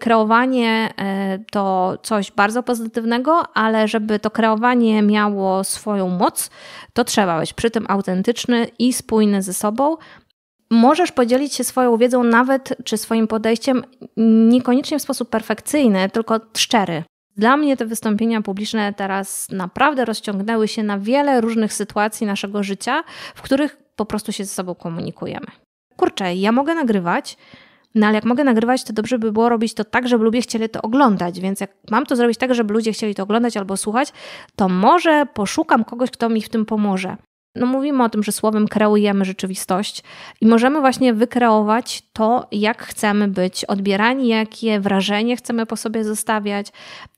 Kreowanie e, to coś bardzo pozytywnego, ale żeby to kreowanie miało swoją moc, to trzeba być przy tym autentyczny i spójny ze sobą. Możesz podzielić się swoją wiedzą, nawet czy swoim podejściem, niekoniecznie w sposób perfekcyjny, tylko szczery. Dla mnie te wystąpienia publiczne teraz naprawdę rozciągnęły się na wiele różnych sytuacji naszego życia, w których po prostu się ze sobą komunikujemy. Kurczę, ja mogę nagrywać, no ale jak mogę nagrywać, to dobrze by było robić to tak, żeby ludzie chcieli to oglądać. Więc jak mam to zrobić tak, żeby ludzie chcieli to oglądać albo słuchać, to może poszukam kogoś, kto mi w tym pomoże. No mówimy o tym, że słowem kreujemy rzeczywistość i możemy właśnie wykreować to, jak chcemy być odbierani, jakie wrażenie chcemy po sobie zostawiać,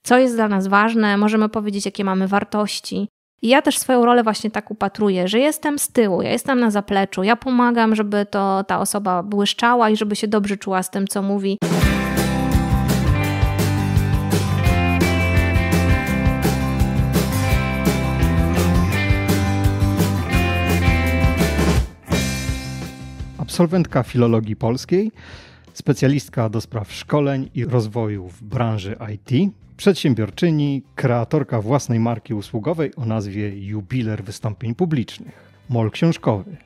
co jest dla nas ważne, możemy powiedzieć, jakie mamy wartości. I ja też swoją rolę właśnie tak upatruję, że jestem z tyłu, ja jestem na zapleczu, ja pomagam, żeby to ta osoba błyszczała i żeby się dobrze czuła z tym, co mówi. absolwentka filologii polskiej, specjalistka do spraw szkoleń i rozwoju w branży IT, Przedsiębiorczyni, kreatorka własnej marki usługowej o nazwie Jubiler Wystąpień Publicznych, mol książkowy.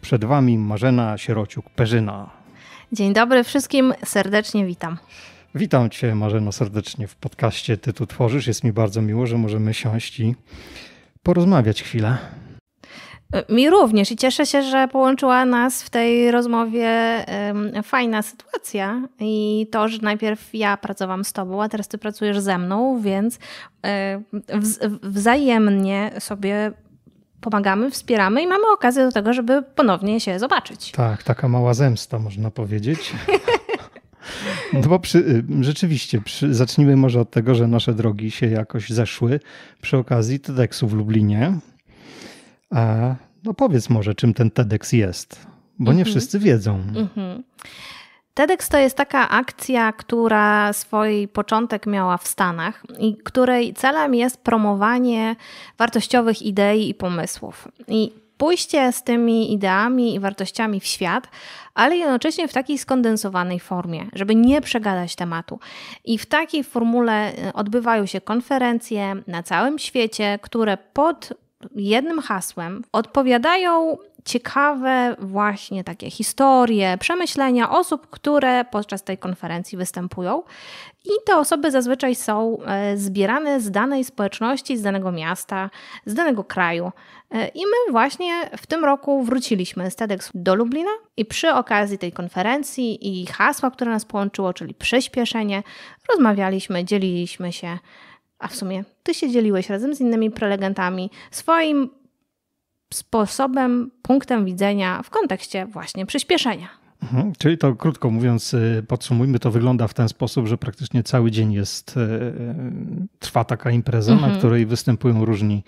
Przed Wami Marzena Sierociuk-Perzyna. Dzień dobry wszystkim, serdecznie witam. Witam Cię Marzeno serdecznie w podcaście Ty tu tworzysz. Jest mi bardzo miło, że możemy siąść i porozmawiać chwilę. Mi również i cieszę się, że połączyła nas w tej rozmowie fajna sytuacja i to, że najpierw ja pracowałam z tobą, a teraz ty pracujesz ze mną, więc wzajemnie sobie pomagamy, wspieramy i mamy okazję do tego, żeby ponownie się zobaczyć. Tak, taka mała zemsta, można powiedzieć. No bo przy, y, rzeczywiście, przy, zacznijmy może od tego, że nasze drogi się jakoś zeszły przy okazji TEDxu w Lublinie. A no powiedz może, czym ten TEDx jest, bo nie mhm. wszyscy wiedzą. Mhm. TEDx to jest taka akcja, która swój początek miała w Stanach i której celem jest promowanie wartościowych idei i pomysłów. I pójście z tymi ideami i wartościami w świat, ale jednocześnie w takiej skondensowanej formie, żeby nie przegadać tematu. I w takiej formule e, odbywają się konferencje na całym świecie, które pod jednym hasłem odpowiadają ciekawe właśnie takie historie, przemyślenia osób, które podczas tej konferencji występują. I te osoby zazwyczaj są e, zbierane z danej społeczności, z danego miasta, z danego kraju. E, I my właśnie w tym roku wróciliśmy z TEDx do Lublina i przy okazji tej konferencji i hasła, które nas połączyło, czyli przyspieszenie, rozmawialiśmy, dzieliliśmy się a w sumie ty się dzieliłeś razem z innymi prelegentami swoim sposobem, punktem widzenia w kontekście właśnie przyspieszenia. Mhm. czyli to krótko mówiąc, y, podsumujmy, to wygląda w ten sposób, że praktycznie cały dzień jest, y, y, trwa taka impreza, mhm. na której występują różni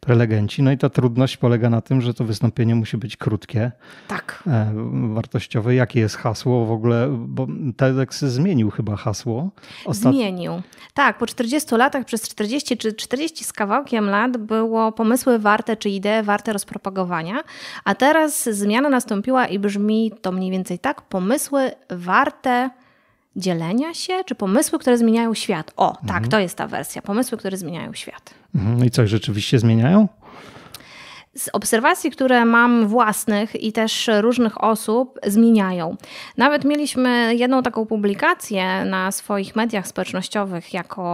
prelegenci. No i ta trudność polega na tym, że to wystąpienie musi być krótkie, tak. E, wartościowe. Jakie jest hasło w ogóle? Bo TEDx zmienił chyba hasło. Ostat... Zmienił. Tak, po 40 latach, przez 40 czy 40 z kawałkiem lat było pomysły warte czy idee warte rozpropagowania, a teraz zmiana nastąpiła i brzmi to mniej więcej więcej, tak? Pomysły warte dzielenia się, czy pomysły, które zmieniają świat. O, tak, mhm. tak, to jest ta wersja. Pomysły, które zmieniają świat. Mhm. No I coś rzeczywiście zmieniają? z obserwacji, które mam własnych i też różnych osób, zmieniają. Nawet mieliśmy jedną taką publikację na swoich mediach społecznościowych jako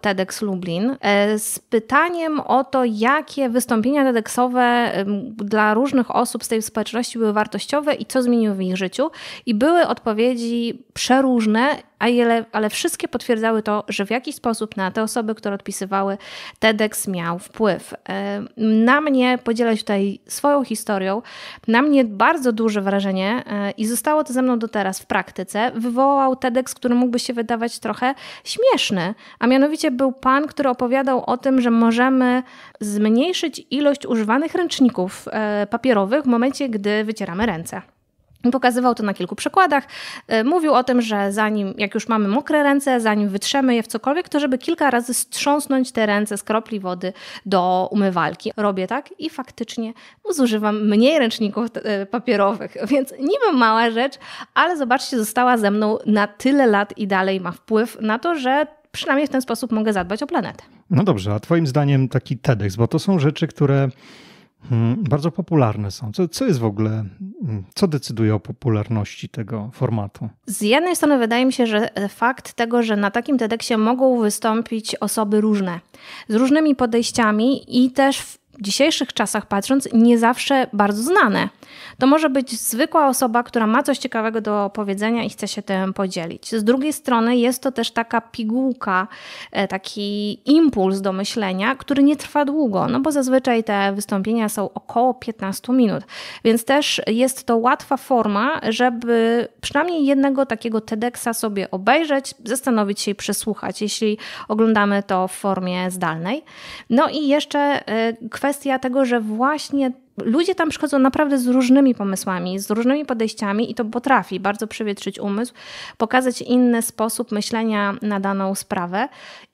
TEDx Lublin e, z pytaniem o to, jakie wystąpienia TEDxowe dla różnych osób z tej społeczności były wartościowe i co zmieniło w ich życiu. I były odpowiedzi przeróżne ale, ale wszystkie potwierdzały to, że w jakiś sposób na te osoby, które odpisywały, TEDx miał wpływ. E, na mnie podzielę podzielę się tutaj swoją historią. Na mnie bardzo duże wrażenie e, i zostało to ze mną do teraz w praktyce. Wywołał TEDx, który mógłby się wydawać trochę śmieszny, a mianowicie był pan, który opowiadał o tym, że możemy zmniejszyć ilość używanych ręczników e, papierowych w momencie, gdy wycieramy ręce. Pokazywał to na kilku przykładach. E, mówił o tym, że zanim, jak już mamy mokre ręce, zanim wytrzemy je w cokolwiek, to żeby kilka razy strząsnąć te ręce z kropli wody do umywalki. Robię tak i faktycznie zużywam mniej ręczników e, papierowych, więc niby mała rzecz, ale zobaczcie, została ze mną na tyle lat i dalej ma wpływ na to, że przynajmniej w ten sposób mogę zadbać o planetę. No dobrze, a Twoim zdaniem taki TEDx, bo to są rzeczy, które Hmm, bardzo popularne są. Co, co jest w ogóle, hmm, co decyduje o popularności tego formatu? Z jednej strony wydaje mi się, że e, fakt tego, że na takim TEDxie mogą wystąpić osoby różne, z różnymi podejściami i też dzisiejszych czasach patrząc, nie zawsze bardzo znane. To może być zwykła osoba, która ma coś ciekawego do powiedzenia i chce się tym podzielić. Z drugiej strony jest to też taka pigułka, e, taki impuls do myślenia, który nie trwa długo, no bo zazwyczaj te wystąpienia są około 15 minut, więc też jest to łatwa forma, żeby przynajmniej jednego takiego TEDxa sobie obejrzeć, zastanowić się i przesłuchać, jeśli oglądamy to w formie zdalnej. No i jeszcze e, kwestia kwestia tego, że właśnie ludzie tam przychodzą naprawdę z różnymi pomysłami, z różnymi podejściami i to potrafi bardzo przywietrzyć umysł, pokazać inny sposób myślenia na daną sprawę.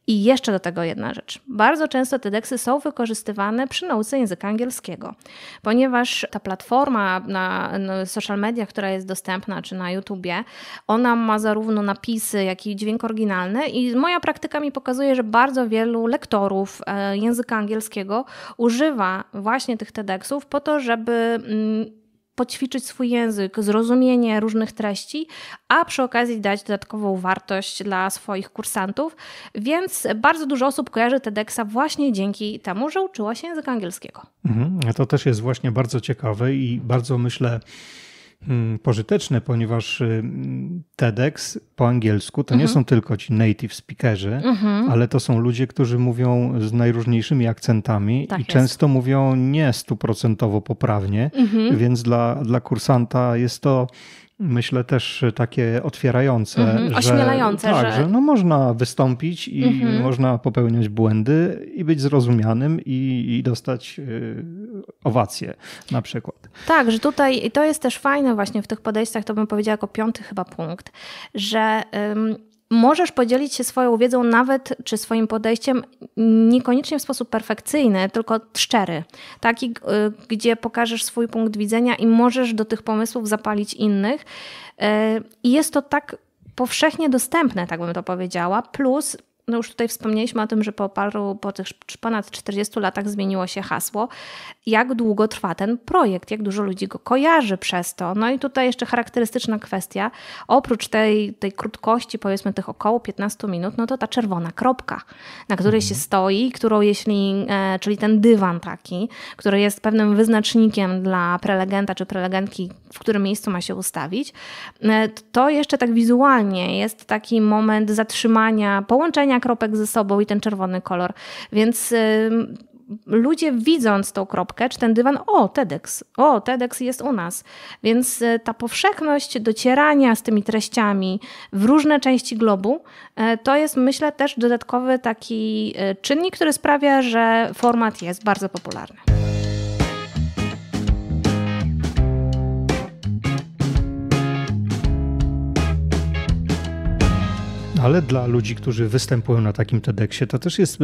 I jeszcze do tego jedna rzecz. Bardzo często te deksy są wykorzystywane przy nauce języka angielskiego, ponieważ ta platforma na social media, która jest dostępna, czy na YouTubie, ona ma zarówno napisy, jak i dźwięk oryginalny. I moja praktyka mi pokazuje, że bardzo wielu lektorów e, języka angielskiego używa właśnie tych TEDxów po to, żeby mm, poćwiczyć swój język, zrozumienie różnych treści, a przy okazji dać dodatkową wartość dla swoich kursantów. Więc bardzo dużo osób kojarzy TEDxa właśnie dzięki temu, że uczyła się języka angielskiego. Mhm. To też jest właśnie bardzo ciekawe i bardzo myślę Hmm, pożyteczne, ponieważ y, TEDx po angielsku to mhm. nie są tylko ci native speakerzy, mhm. ale to są ludzie, którzy mówią z najróżniejszymi akcentami tak i jest. często mówią nie stuprocentowo poprawnie, mhm. więc dla, dla kursanta jest to myślę, też takie otwierające. Mhm, że, ośmielające. Tak, że... że... no można wystąpić i mhm. można popełniać błędy i być zrozumianym i, i dostać y, owację na przykład. Tak, że tutaj, i to jest też fajne właśnie w tych podejściach, to bym powiedziała jako piąty chyba punkt, że możesz podzielić się swoją wiedzą nawet, czy swoim podejściem niekoniecznie w sposób perfekcyjny, tylko szczery. Taki, y, gdzie pokażesz swój punkt widzenia i możesz do tych pomysłów zapalić innych. Y, I jest to tak powszechnie dostępne, tak bym to powiedziała, plus no już tutaj wspomnieliśmy o tym, że po paru, po tych ponad 40 latach zmieniło się hasło, jak długo trwa ten projekt, jak dużo ludzi go kojarzy przez to. No i tutaj jeszcze charakterystyczna kwestia, oprócz tej, tej krótkości, powiedzmy tych około 15 minut, no to ta czerwona kropka, na której się mhm. stoi, którą jeśli, e, czyli ten dywan taki, który jest pewnym wyznacznikiem dla prelegenta czy prelegentki, w którym miejscu ma się ustawić, e, to jeszcze tak wizualnie jest taki moment zatrzymania, połączenia kropek ze sobą i ten czerwony kolor. Więc ludzie widząc tą kropkę, czy ten dywan, o, TEDx, o, TEDx jest u nas. Więc e, ta powszechność docierania z tymi treściami w różne części globu, e, to jest myślę też dodatkowy taki e, czynnik, który sprawia, że format jest bardzo popularny. Ale dla ludzi, którzy występują na takim TEDxie, to też jest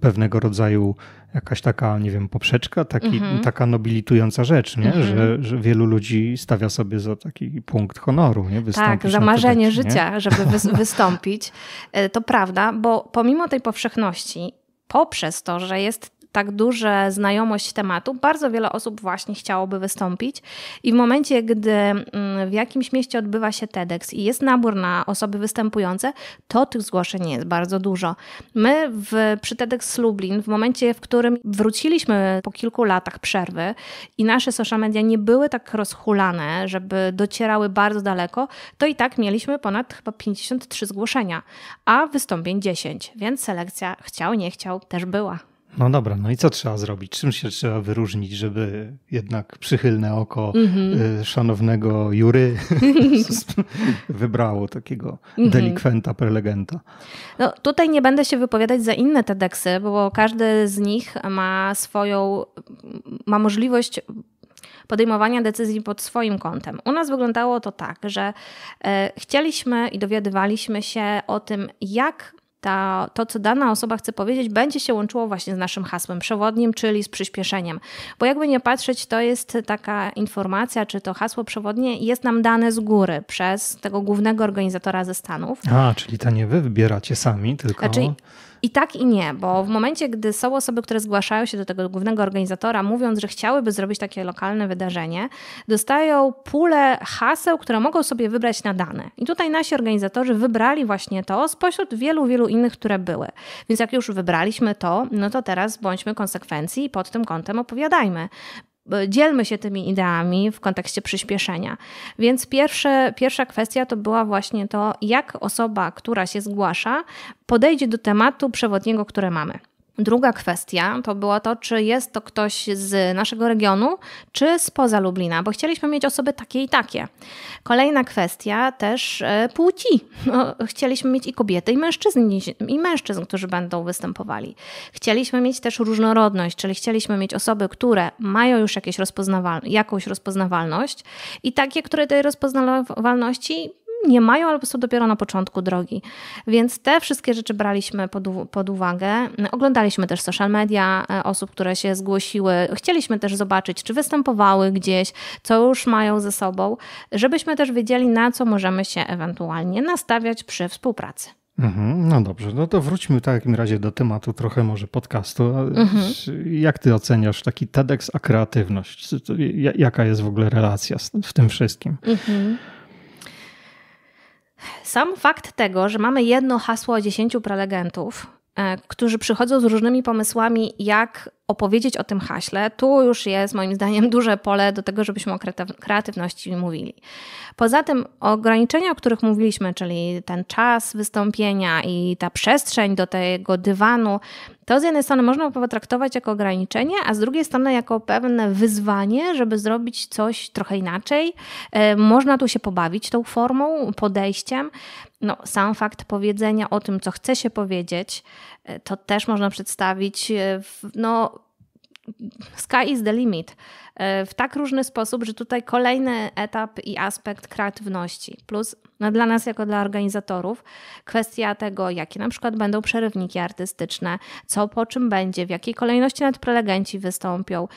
pewnego rodzaju jakaś taka, nie wiem, poprzeczka, taki, mm -hmm. taka nobilitująca rzecz, nie? Mm -hmm. że, że, wielu ludzi stawia sobie za taki punkt honoru. Nie? Wystąpić tak, za marzenie życia, nie? żeby wy wystąpić. E, to prawda, bo pomimo tej powszechności, poprzez to, że jest tak duża znajomość tematu, bardzo wiele osób właśnie chciałoby wystąpić. I w momencie, gdy mm, w jakimś mieście odbywa się TEDx i jest nabór na osoby występujące, to tych zgłoszeń jest bardzo dużo. My w, przy TEDx Lublin, w momencie, w którym wróciliśmy po kilku latach przerwy i nasze social media nie były tak rozhulane, żeby docierały bardzo daleko, to i tak mieliśmy ponad chyba 53 zgłoszenia, a wystąpień 10, więc selekcja chciał, nie chciał też była. No dobra, no i co trzeba zrobić? Czym się trzeba wyróżnić, żeby jednak przychylne oko mm -hmm. szanownego jury wybrało takiego mhm. delikwenta, prelegenta? No tutaj nie będę się wypowiadać za inne TEDxy, bo każdy z nich ma swoją, ma możliwość podejmowania decyzji pod swoim kątem. U nas wyglądało to tak, że e, chcieliśmy i dowiadywaliśmy się o tym, jak ta, to, co dana osoba chce powiedzieć, będzie się łączyło właśnie z naszym hasłem przewodnim, czyli z przyspieszeniem. Bo jakby nie patrzeć, to jest taka informacja, czy to hasło przewodnie jest nam dane z góry przez tego głównego organizatora ze Stanów. A, czyli to nie wy wybieracie sami, tylko... Znaczy, i tak i nie, bo w momencie, gdy są osoby, które zgłaszają się do tego głównego organizatora, mówiąc, że chciałyby zrobić takie lokalne wydarzenie, dostają pulę haseł, które mogą sobie wybrać na dane. I tutaj nasi organizatorzy wybrali właśnie to spośród wielu, wielu innych, które były. Więc jak już wybraliśmy to, no to teraz bądźmy konsekwencji i pod tym kątem opowiadajmy. E, dzielmy się tymi ideami w kontekście przyspieszenia. Więc pierwsze, pierwsza kwestia to była właśnie to, jak osoba, która się zgłasza, podejdzie do tematu przewodniego, które mamy. Druga kwestia to było to, czy jest to ktoś z naszego regionu, czy spoza Lublina, bo chcieliśmy mieć osoby takie i takie. Kolejna kwestia też e, płci. No, chcieliśmy mieć i kobiety, i mężczyzn, i mężczyzn, którzy będą występowali. Chcieliśmy mieć też różnorodność, czyli chcieliśmy mieć osoby, które mają już jakieś rozpoznawal jakąś rozpoznawalność i takie, które tej rozpoznawalności nie mają albo są dopiero na początku drogi. Więc te wszystkie rzeczy braliśmy pod, pod uwagę. Oglądaliśmy też social media e, osób, które się zgłosiły. Chcieliśmy też zobaczyć, czy występowały gdzieś, co już mają ze sobą, żebyśmy też wiedzieli, na co możemy się ewentualnie nastawiać przy współpracy. Mhm, no dobrze, no to wróćmy w takim razie do tematu trochę może podcastu. Mhm. Jak ty oceniasz taki TEDx a kreatywność? Jaka jest w ogóle relacja w tym wszystkim? Mhm. Sam fakt tego, że mamy jedno hasło o 10 prelegentów, e, którzy przychodzą z różnymi pomysłami, jak opowiedzieć o tym haśle, tu już jest moim zdaniem duże pole do tego, żebyśmy o kreatywności mówili. Poza tym ograniczenia, o których mówiliśmy, czyli ten czas wystąpienia i ta przestrzeń do tego dywanu, to z jednej strony można potraktować jako ograniczenie, a z drugiej strony jako pewne wyzwanie, żeby zrobić coś trochę inaczej. E, można tu się pobawić tą formą, podejściem. No, sam fakt powiedzenia o tym, co chce się powiedzieć, to też można przedstawić e, w, no, sky is the limit. E, w tak różny sposób, że tutaj kolejny etap i aspekt kreatywności. Plus no, dla nas, jako dla organizatorów, kwestia tego, jakie na przykład będą przerywniki artystyczne, co po czym będzie, w jakiej kolejności nad prelegenci wystąpią,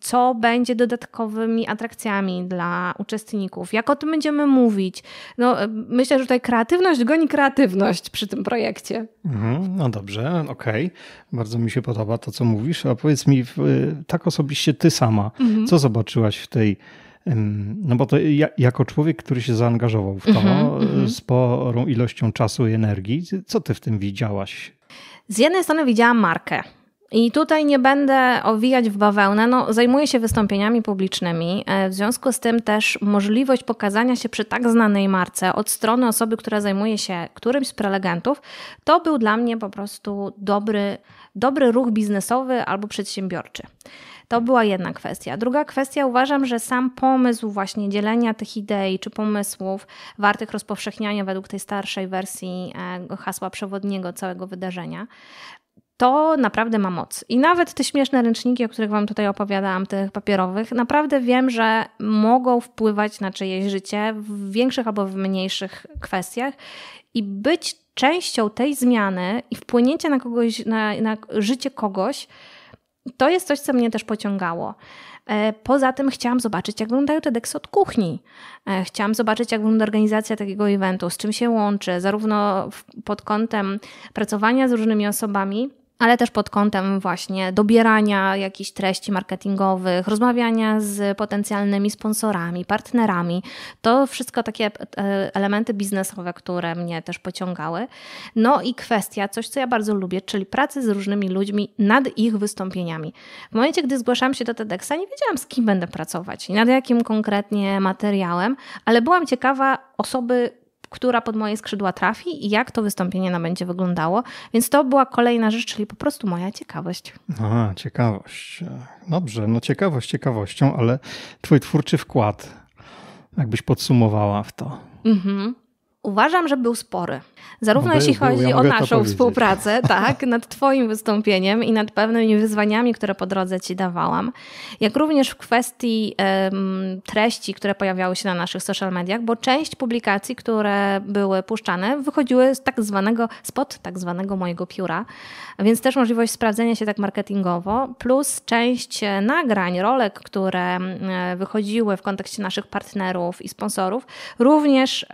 co będzie dodatkowymi atrakcjami dla uczestników, jak o tym będziemy mówić. No, myślę, że tutaj kreatywność goni kreatywność przy tym projekcie. Mhm, no dobrze, okej. Okay. Bardzo mi się podoba to, co mówisz. A powiedz mi, y, tak osobiście ty sama, mhm. co zobaczyłaś w tej no bo to ja, jako człowiek, który się zaangażował w to mm-hmm, sporą ilością czasu i energii, co ty w tym widziałaś? Z jednej strony widziałam markę. I tutaj nie będę owijać w bawełnę. No, zajmuję się wystąpieniami publicznymi, e, w związku z tym też możliwość pokazania się przy tak znanej marce od strony osoby, która zajmuje się którymś z prelegentów, to był dla mnie po prostu dobry, dobry ruch biznesowy albo przedsiębiorczy. To była jedna kwestia. Druga kwestia, uważam, że sam pomysł właśnie dzielenia tych idei czy pomysłów wartych rozpowszechniania według tej starszej wersji e, hasła przewodniego całego wydarzenia to naprawdę ma moc. I nawet te śmieszne ręczniki, o których Wam tutaj opowiadałam, tych papierowych, naprawdę wiem, że mogą wpływać na czyjeś życie w większych albo w mniejszych kwestiach i być częścią tej zmiany i wpłynięcie na kogoś, na, na życie kogoś to jest coś, co mnie też pociągało. E, poza tym chciałam zobaczyć, jak wygląda deksy od kuchni. E, chciałam zobaczyć, jak wygląda organizacja takiego eventu, z czym się łączy, zarówno pod kątem pracowania z różnymi osobami, ale też pod kątem właśnie dobierania jakichś treści marketingowych, rozmawiania z potencjalnymi sponsorami, partnerami. To wszystko takie e, elementy biznesowe, które mnie też pociągały. No i kwestia, coś co ja bardzo lubię, czyli pracy z różnymi ludźmi nad ich wystąpieniami. W momencie, gdy zgłaszałam się do TEDxa, nie wiedziałam z kim będę pracować i nad jakim konkretnie materiałem, ale byłam ciekawa osoby, która pod moje skrzydła trafi i jak to wystąpienie nam będzie wyglądało. Więc to była kolejna rzecz, czyli po prostu moja ciekawość. A, ciekawość. Dobrze, no ciekawość ciekawością, ale twój twórczy wkład, jakbyś podsumowała w to. Mhm. Uważam, że był spory. Zarówno no jeśli chodzi ja o naszą współpracę, tak, nad Twoim wystąpieniem i nad pewnymi wyzwaniami, które po drodze Ci dawałam, jak również w kwestii um, treści, które pojawiały się na naszych social mediach, bo część publikacji, które były puszczane, wychodziły z tak zwanego, spod tak zwanego mojego pióra, więc też możliwość sprawdzenia się tak marketingowo, plus część e, nagrań, rolek, które e, wychodziły w kontekście naszych partnerów i sponsorów, również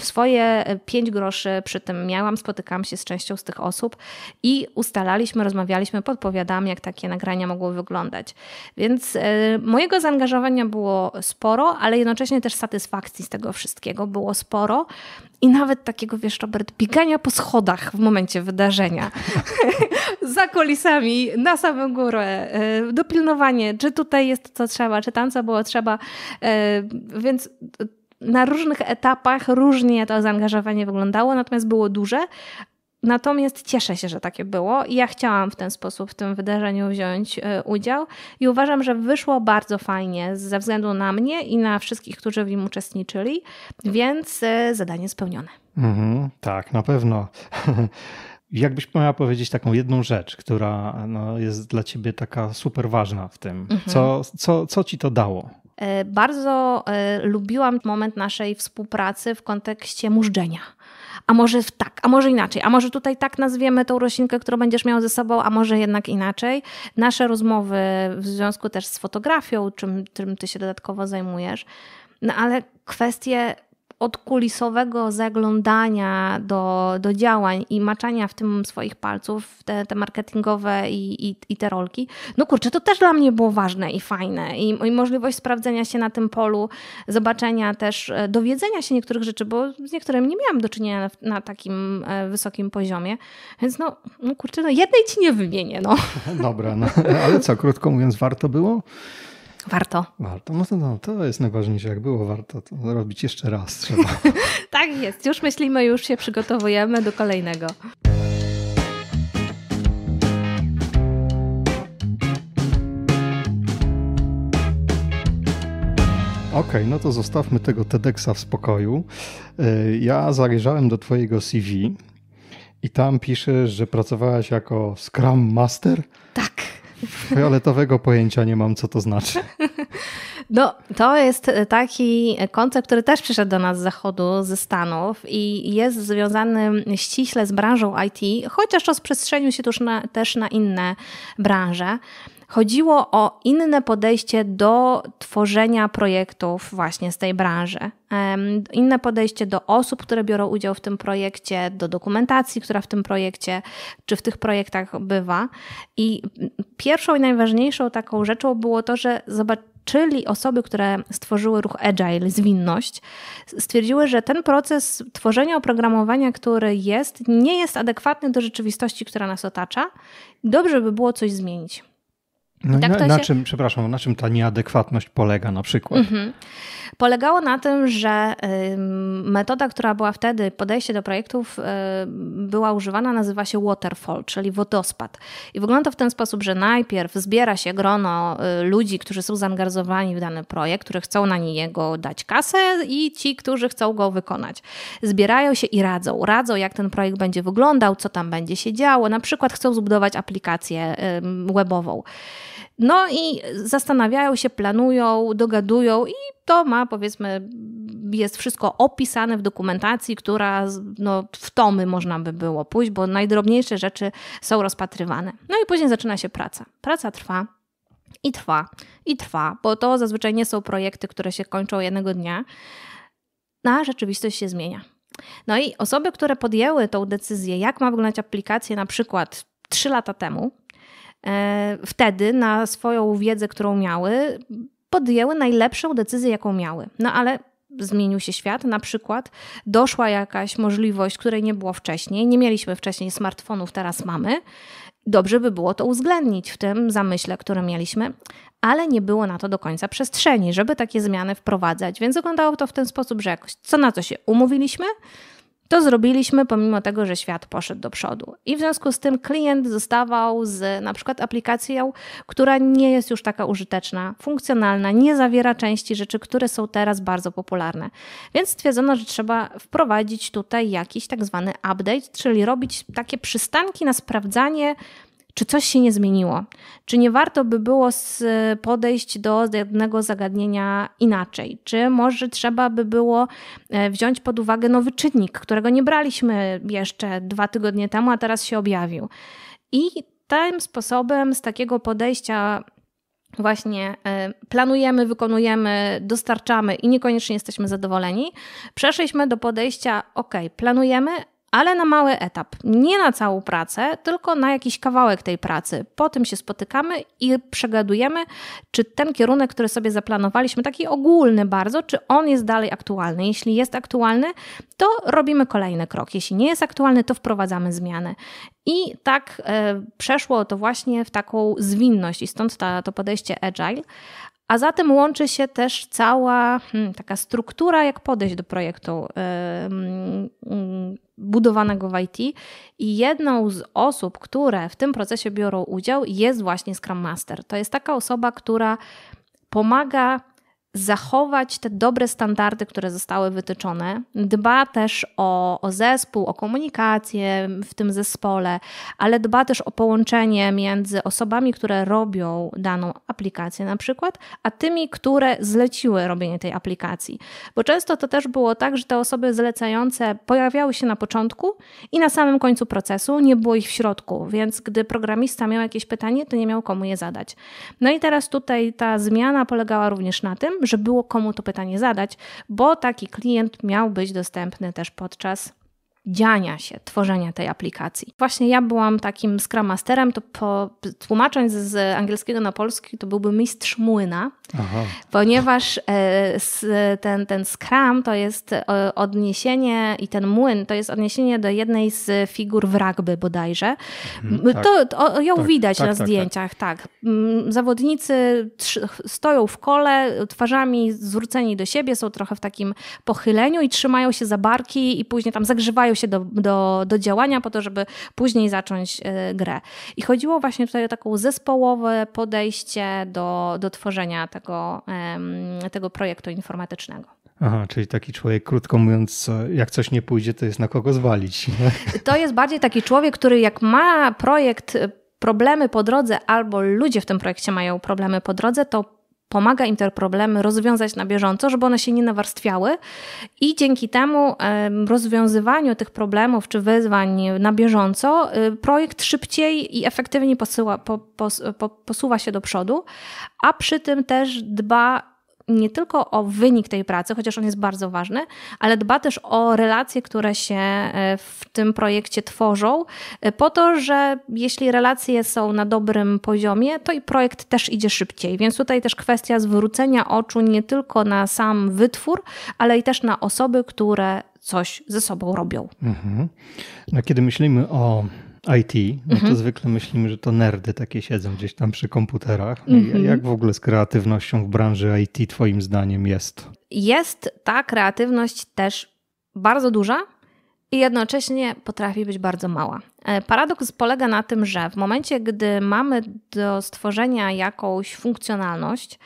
swoje pięć groszy przy tym miałam, spotykałam się z częścią z tych osób i ustalaliśmy, rozmawialiśmy, podpowiadałam, jak takie nagrania mogły wyglądać. Więc y, mojego zaangażowania było sporo, ale jednocześnie też satysfakcji z tego wszystkiego było sporo i nawet takiego, wiesz, Robert, biegania po schodach w momencie wydarzenia. Za kulisami, na samą górę, y, dopilnowanie, czy tutaj jest to, co trzeba, czy tam, co było trzeba. Y, więc na różnych etapach różnie to zaangażowanie wyglądało, natomiast było duże. Natomiast cieszę się, że takie było i ja chciałam w ten sposób w tym wydarzeniu wziąć e, udział i uważam, że wyszło bardzo fajnie ze względu na mnie i na wszystkich, którzy w nim uczestniczyli, więc e, zadanie spełnione. Mhm, tak, na pewno. Jakbyś miała powiedzieć taką jedną rzecz, która no, jest dla ciebie taka super ważna w tym, mhm. co, co, co ci to dało? E, bardzo e, lubiłam moment naszej współpracy w kontekście móżdżenia. A może tak, a może inaczej, a może tutaj tak nazwiemy tą roślinkę, którą będziesz miał ze sobą, a może jednak inaczej. Nasze rozmowy w związku też z fotografią, czym, czym ty się dodatkowo zajmujesz, no ale kwestie od kulisowego zaglądania do, do działań i maczania w tym swoich palców, te, te marketingowe i, i, i te rolki, no kurczę, to też dla mnie było ważne i fajne. I, I, możliwość sprawdzenia się na tym polu, zobaczenia też, e, dowiedzenia się niektórych rzeczy, bo z niektórymi nie miałam do czynienia na, takim e, wysokim poziomie. Więc no, no kurczę, no jednej ci nie wymienię. No. Dobra, no, ale co, krótko mówiąc, warto było? Warto. Warto. No to, no, to jest najważniejsze. Jak było warto, to robić jeszcze raz trzeba. tak jest. Już myślimy, już się przygotowujemy do kolejnego. Okej, okay, no to zostawmy tego TEDxa w spokoju. E, ja zajrzałem do Twojego CV i tam piszesz, że pracowałaś jako Scrum Master. Tak fioletowego pojęcia nie mam, co to znaczy. No, to jest taki koncept, który też przyszedł do nas z zachodu, ze Stanów i jest związany ściśle z branżą IT, chociaż rozprzestrzenił się tuż na, też na inne branże. Chodziło o inne podejście do tworzenia projektów właśnie z tej branży. Inne podejście do osób, które biorą udział w tym projekcie, do dokumentacji, która w tym projekcie czy w tych projektach bywa. I pierwszą i najważniejszą taką rzeczą było to, że zobaczyli czyli osoby, które stworzyły ruch Agile, zwinność, stwierdziły, że ten proces tworzenia oprogramowania, który jest, nie jest adekwatny do rzeczywistości, która nas otacza. Dobrze by było coś zmienić. No tak na, się... czym, przepraszam, na czym ta nieadekwatność polega na przykład? Mhm. Polegało na tym, że metoda, która była wtedy, podejście do projektów y, była używana, nazywa się waterfall, czyli wodospad. I wygląda to w ten sposób, że najpierw zbiera się grono y, ludzi, którzy są zaangażowani w dany projekt, którzy chcą na niego dać kasę i ci, którzy chcą go wykonać. Zbierają się i radzą. Radzą, jak ten projekt będzie wyglądał, co tam będzie się działo. Na przykład chcą zbudować aplikację webową. No i zastanawiają się, planują, dogadują i to ma powiedzmy, jest wszystko opisane w dokumentacji, która no, w tomy można by było pójść, bo najdrobniejsze rzeczy są rozpatrywane. No i później zaczyna się praca. Praca trwa. I trwa, i trwa, bo to zazwyczaj nie są projekty, które się kończą jednego dnia, a rzeczywistość się zmienia. No i osoby, które podjęły tą decyzję, jak ma wyglądać aplikacja na przykład 3 lata temu, E, wtedy na swoją wiedzę, którą miały, podjęły najlepszą decyzję, jaką miały. No ale zmienił się świat, na przykład doszła jakaś możliwość, której nie było wcześniej, nie mieliśmy wcześniej smartfonów, teraz mamy. Dobrze by było to uwzględnić w tym zamyśle, który mieliśmy, ale nie było na to do końca przestrzeni, żeby takie zmiany wprowadzać, więc wyglądało to w ten sposób, że jakoś co na co się umówiliśmy, to zrobiliśmy pomimo tego, że świat poszedł do przodu. I w związku z tym klient zostawał z na przykład aplikacją, która nie jest już taka użyteczna, funkcjonalna, nie zawiera części rzeczy, które są teraz bardzo popularne. Więc stwierdzono, że trzeba wprowadzić tutaj jakiś tak zwany update, czyli robić takie przystanki na sprawdzanie czy coś się nie zmieniło? Czy nie warto by było podejść do jednego zagadnienia inaczej? Czy może trzeba by było e, wziąć pod uwagę nowy czynnik, którego nie braliśmy jeszcze dwa tygodnie temu, a teraz się objawił? I tym sposobem z takiego podejścia właśnie e, planujemy, wykonujemy, dostarczamy i niekoniecznie jesteśmy zadowoleni, przeszliśmy do podejścia: OK, planujemy, ale na mały etap. Nie na całą pracę, tylko na jakiś kawałek tej pracy. Potem się spotykamy i przegadujemy, czy ten kierunek, który sobie zaplanowaliśmy, taki ogólny bardzo, czy on jest dalej aktualny. Jeśli jest aktualny, to robimy kolejny krok. Jeśli nie jest aktualny, to wprowadzamy zmiany. I tak e, przeszło to właśnie w taką zwinność, i stąd ta, to podejście agile. A za tym łączy się też cała hmm, taka struktura, jak podejść do projektu. Yy, yy, budowanego w IT i jedną z osób, które w tym procesie biorą udział jest właśnie Scrum Master. To jest taka osoba, która pomaga zachować te dobre standardy, które zostały wytyczone. Dba też o, o, zespół, o komunikację w tym zespole, ale dba też o połączenie między osobami, które robią daną aplikację na przykład, a tymi, które zleciły robienie tej aplikacji. Bo często to też było tak, że te osoby zlecające pojawiały się na początku i na samym końcu procesu, nie było ich w środku, więc gdy programista miał jakieś pytanie, to nie miał komu je zadać. No i teraz tutaj ta zmiana polegała również na tym, że było komu to pytanie zadać, bo taki klient miał być dostępny też podczas dziania się, tworzenia tej aplikacji. Właśnie ja byłam takim Scrum Masterem, to po, tłumacząc z angielskiego na polski to byłby mistrz młyna, Aha. ponieważ e, ten, ten Scrum to jest e, odniesienie i ten młyn to jest odniesienie do jednej z figur w rugby bodajże. Mhm, tak. to, to, ją tak, widać tak, na tak, tak. zdjęciach, tak. Zawodnicy stoją w kole, twarzami zwróceni do siebie, są trochę w takim pochyleniu i trzymają się za barki i później tam zagrzewają się do, do, do działania po to, żeby później zacząć e, grę. I chodziło właśnie tutaj o taką zespołowe podejście do, do tworzenia tego, tego projektu informatycznego. Aha, czyli taki człowiek, krótko mówiąc, jak coś nie pójdzie, to jest na kogo zwalić. To jest bardziej taki człowiek, który jak ma projekt e, problemy po drodze, albo ludzie w tym projekcie mają problemy po drodze, to pomaga im te problemy rozwiązać na bieżąco, żeby one się nie nawarstwiały i dzięki temu rozwiązywaniu tych problemów czy wyzwań na bieżąco y, projekt szybciej i efektywniej posyła, po, po, po, posuwa się do przodu, a przy tym też dba nie tylko o wynik tej pracy, chociaż on jest bardzo ważny, ale dba też o relacje, które się e, w tym projekcie tworzą, e, po to, że jeśli relacje są na dobrym poziomie, to i projekt też idzie szybciej. Więc tutaj też kwestia zwrócenia oczu nie tylko na sam wytwór, ale i też na osoby, które coś ze sobą robią. Mhm. No, kiedy myślimy o IT, no to mhm. zwykle myślimy, że to nerdy takie siedzą gdzieś tam przy komputerach. No mhm. Jak w ogóle z kreatywnością w branży IT Twoim zdaniem jest? Jest ta kreatywność też bardzo duża i jednocześnie potrafi być bardzo mała. E, paradoks polega na tym, że w momencie, gdy mamy do stworzenia jakąś funkcjonalność,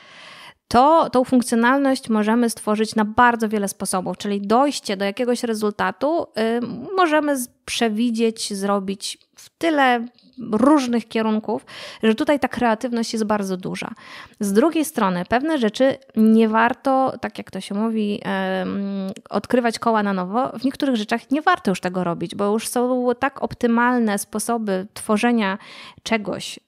to tą funkcjonalność możemy stworzyć na bardzo wiele sposobów, czyli dojście do jakiegoś rezultatu y, możemy przewidzieć, zrobić w tyle różnych kierunków, że tutaj ta kreatywność jest bardzo duża. Z drugiej strony, pewne rzeczy nie warto, tak jak to się mówi, odkrywać koła na nowo. W niektórych rzeczach nie warto już tego robić, bo już są tak optymalne sposoby tworzenia czegoś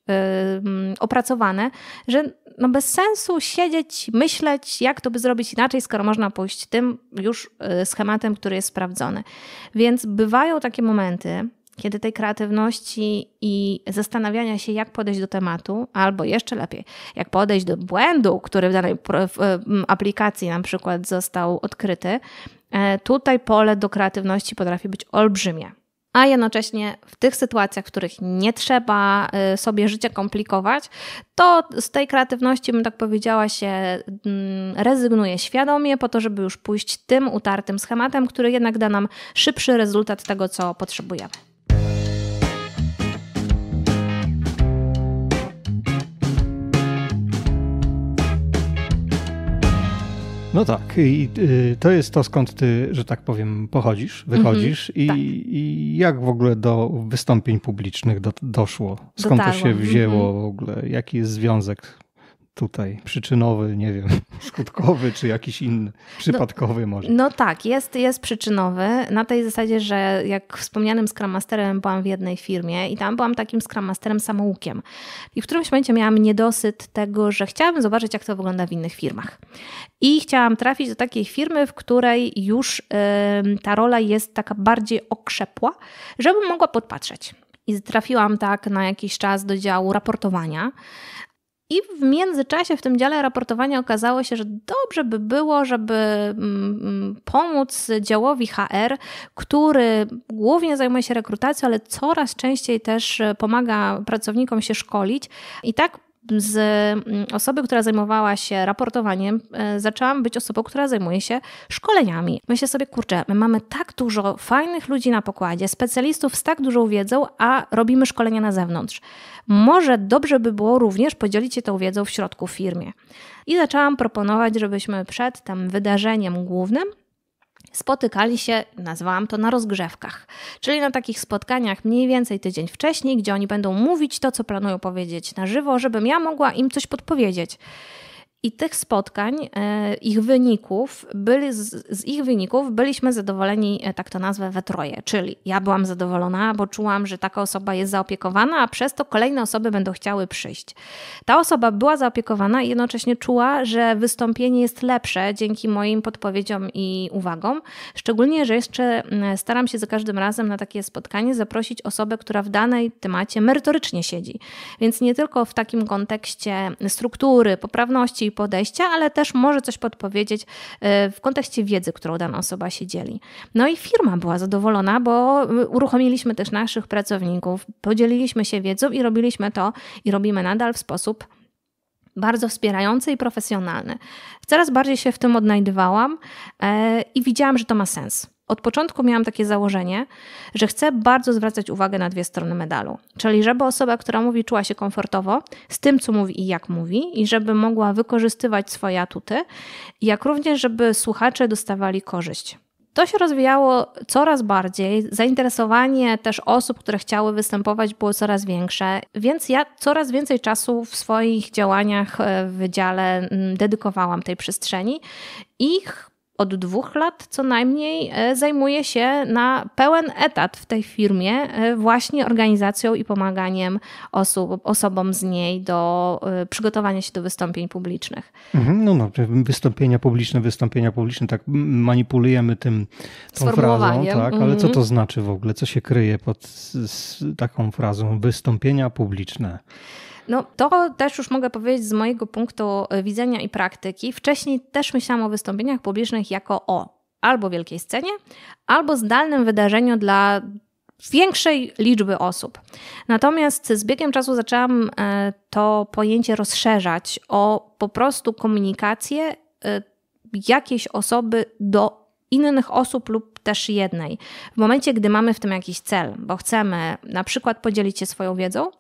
opracowane, że no bez sensu siedzieć, myśleć, jak to by zrobić inaczej, skoro można pójść tym już y, schematem, który jest sprawdzony. Więc bywają takie momenty, kiedy tej kreatywności i zastanawiania się, jak podejść do tematu, albo jeszcze lepiej, jak podejść do błędu, który w danej aplikacji na przykład został odkryty, e, tutaj pole do kreatywności potrafi być olbrzymie. A jednocześnie w tych sytuacjach, w których nie trzeba e, sobie życia komplikować, to z tej kreatywności, bym tak powiedziała, się mm, rezygnuje świadomie, po to, żeby już pójść tym utartym schematem, który jednak da nam szybszy rezultat tego, co potrzebujemy. No tak, i y, to jest to, skąd ty, że tak powiem, pochodzisz, mhm. wychodzisz i, tak. i, jak w ogóle do wystąpień publicznych do, doszło? Skąd Dotarło. to się wzięło mhm. w ogóle? Jaki jest związek tutaj przyczynowy, nie wiem, skutkowy czy jakiś inny, przypadkowy no, może. No tak, jest, jest przyczynowy na tej zasadzie, że jak wspomnianym skramasterem byłam w jednej firmie i tam byłam takim skramasterem samoukiem. I w którymś momencie miałam niedosyt tego, że chciałabym zobaczyć jak to wygląda w innych firmach. I chciałam trafić do takiej firmy, w której już yy, ta rola jest taka bardziej okrzepła, żebym mogła podpatrzeć i trafiłam tak na jakiś czas do działu raportowania. I w międzyczasie w tym dziale raportowania okazało się, że dobrze by było, żeby mm, mm, pomóc działowi HR, który głównie zajmuje się rekrutacją, ale coraz częściej też pomaga pracownikom się szkolić. I tak z mm, osoby, która zajmowała się raportowaniem, e, zaczęłam być osobą, która zajmuje się szkoleniami. Myślę sobie, kurczę, my mamy tak dużo fajnych ludzi na pokładzie, specjalistów z tak dużą wiedzą, a robimy szkolenia na zewnątrz. Może dobrze by było również podzielić się tą wiedzą w środku w firmie. I zaczęłam proponować, żebyśmy przed tym wydarzeniem głównym spotykali się, nazwałam to, na rozgrzewkach, czyli na takich spotkaniach mniej więcej tydzień wcześniej, gdzie oni będą mówić to, co planują powiedzieć na żywo, żebym ja mogła im coś podpowiedzieć. I tych spotkań, e, ich wyników, byli, z, z, ich wyników byliśmy zadowoleni, e, tak to nazwę, we troje. Czyli ja byłam zadowolona, bo czułam, że taka osoba jest zaopiekowana, a przez to kolejne osoby będą chciały przyjść. Ta osoba była zaopiekowana i jednocześnie czuła, że wystąpienie jest lepsze dzięki moim podpowiedziom i uwagom. Szczególnie, że jeszcze staram się za każdym razem na takie spotkanie zaprosić osobę, która w danej temacie merytorycznie siedzi. Więc nie tylko w takim kontekście struktury, poprawności, podejścia, ale też może coś podpowiedzieć e, w kontekście wiedzy, którą dana osoba się dzieli. No i firma była zadowolona, bo e, uruchomiliśmy też naszych pracowników, podzieliliśmy się wiedzą i robiliśmy to i robimy nadal w sposób bardzo wspierający i profesjonalny. Coraz bardziej się w tym odnajdywałam e, i widziałam, że to ma sens od początku miałam takie założenie, że chcę bardzo zwracać uwagę na dwie strony medalu. Czyli, żeby osoba, która mówi, czuła się komfortowo z tym, co mówi i jak mówi, i żeby mogła wykorzystywać swoje atuty, jak również, żeby słuchacze dostawali korzyść. To się rozwijało coraz bardziej. Zainteresowanie też osób, które chciały występować, było coraz większe, więc ja coraz więcej czasu w swoich działaniach e, w wydziale mm, dedykowałam tej przestrzeni ich od dwóch lat co najmniej e, zajmuje się na pełen etat w tej firmie e, właśnie organizacją i pomaganiem osób, osobom z niej do e, przygotowania się do wystąpień publicznych. Mhm, no, no wystąpienia publiczne, wystąpienia publiczne, tak manipulujemy tym tą frazą, tak, ale co to mhm. znaczy w ogóle? Co się kryje pod taką frazą wystąpienia publiczne? No to też już mogę powiedzieć z mojego punktu e, widzenia i praktyki. Wcześniej też myślałam o wystąpieniach publicznych jako o albo wielkiej scenie, albo zdalnym wydarzeniu dla większej liczby osób. Natomiast z biegiem czasu zaczęłam e, to pojęcie rozszerzać o po prostu komunikację e, jakiejś osoby do innych osób lub też jednej. W momencie, gdy mamy w tym jakiś cel, bo chcemy na przykład podzielić się swoją wiedzą,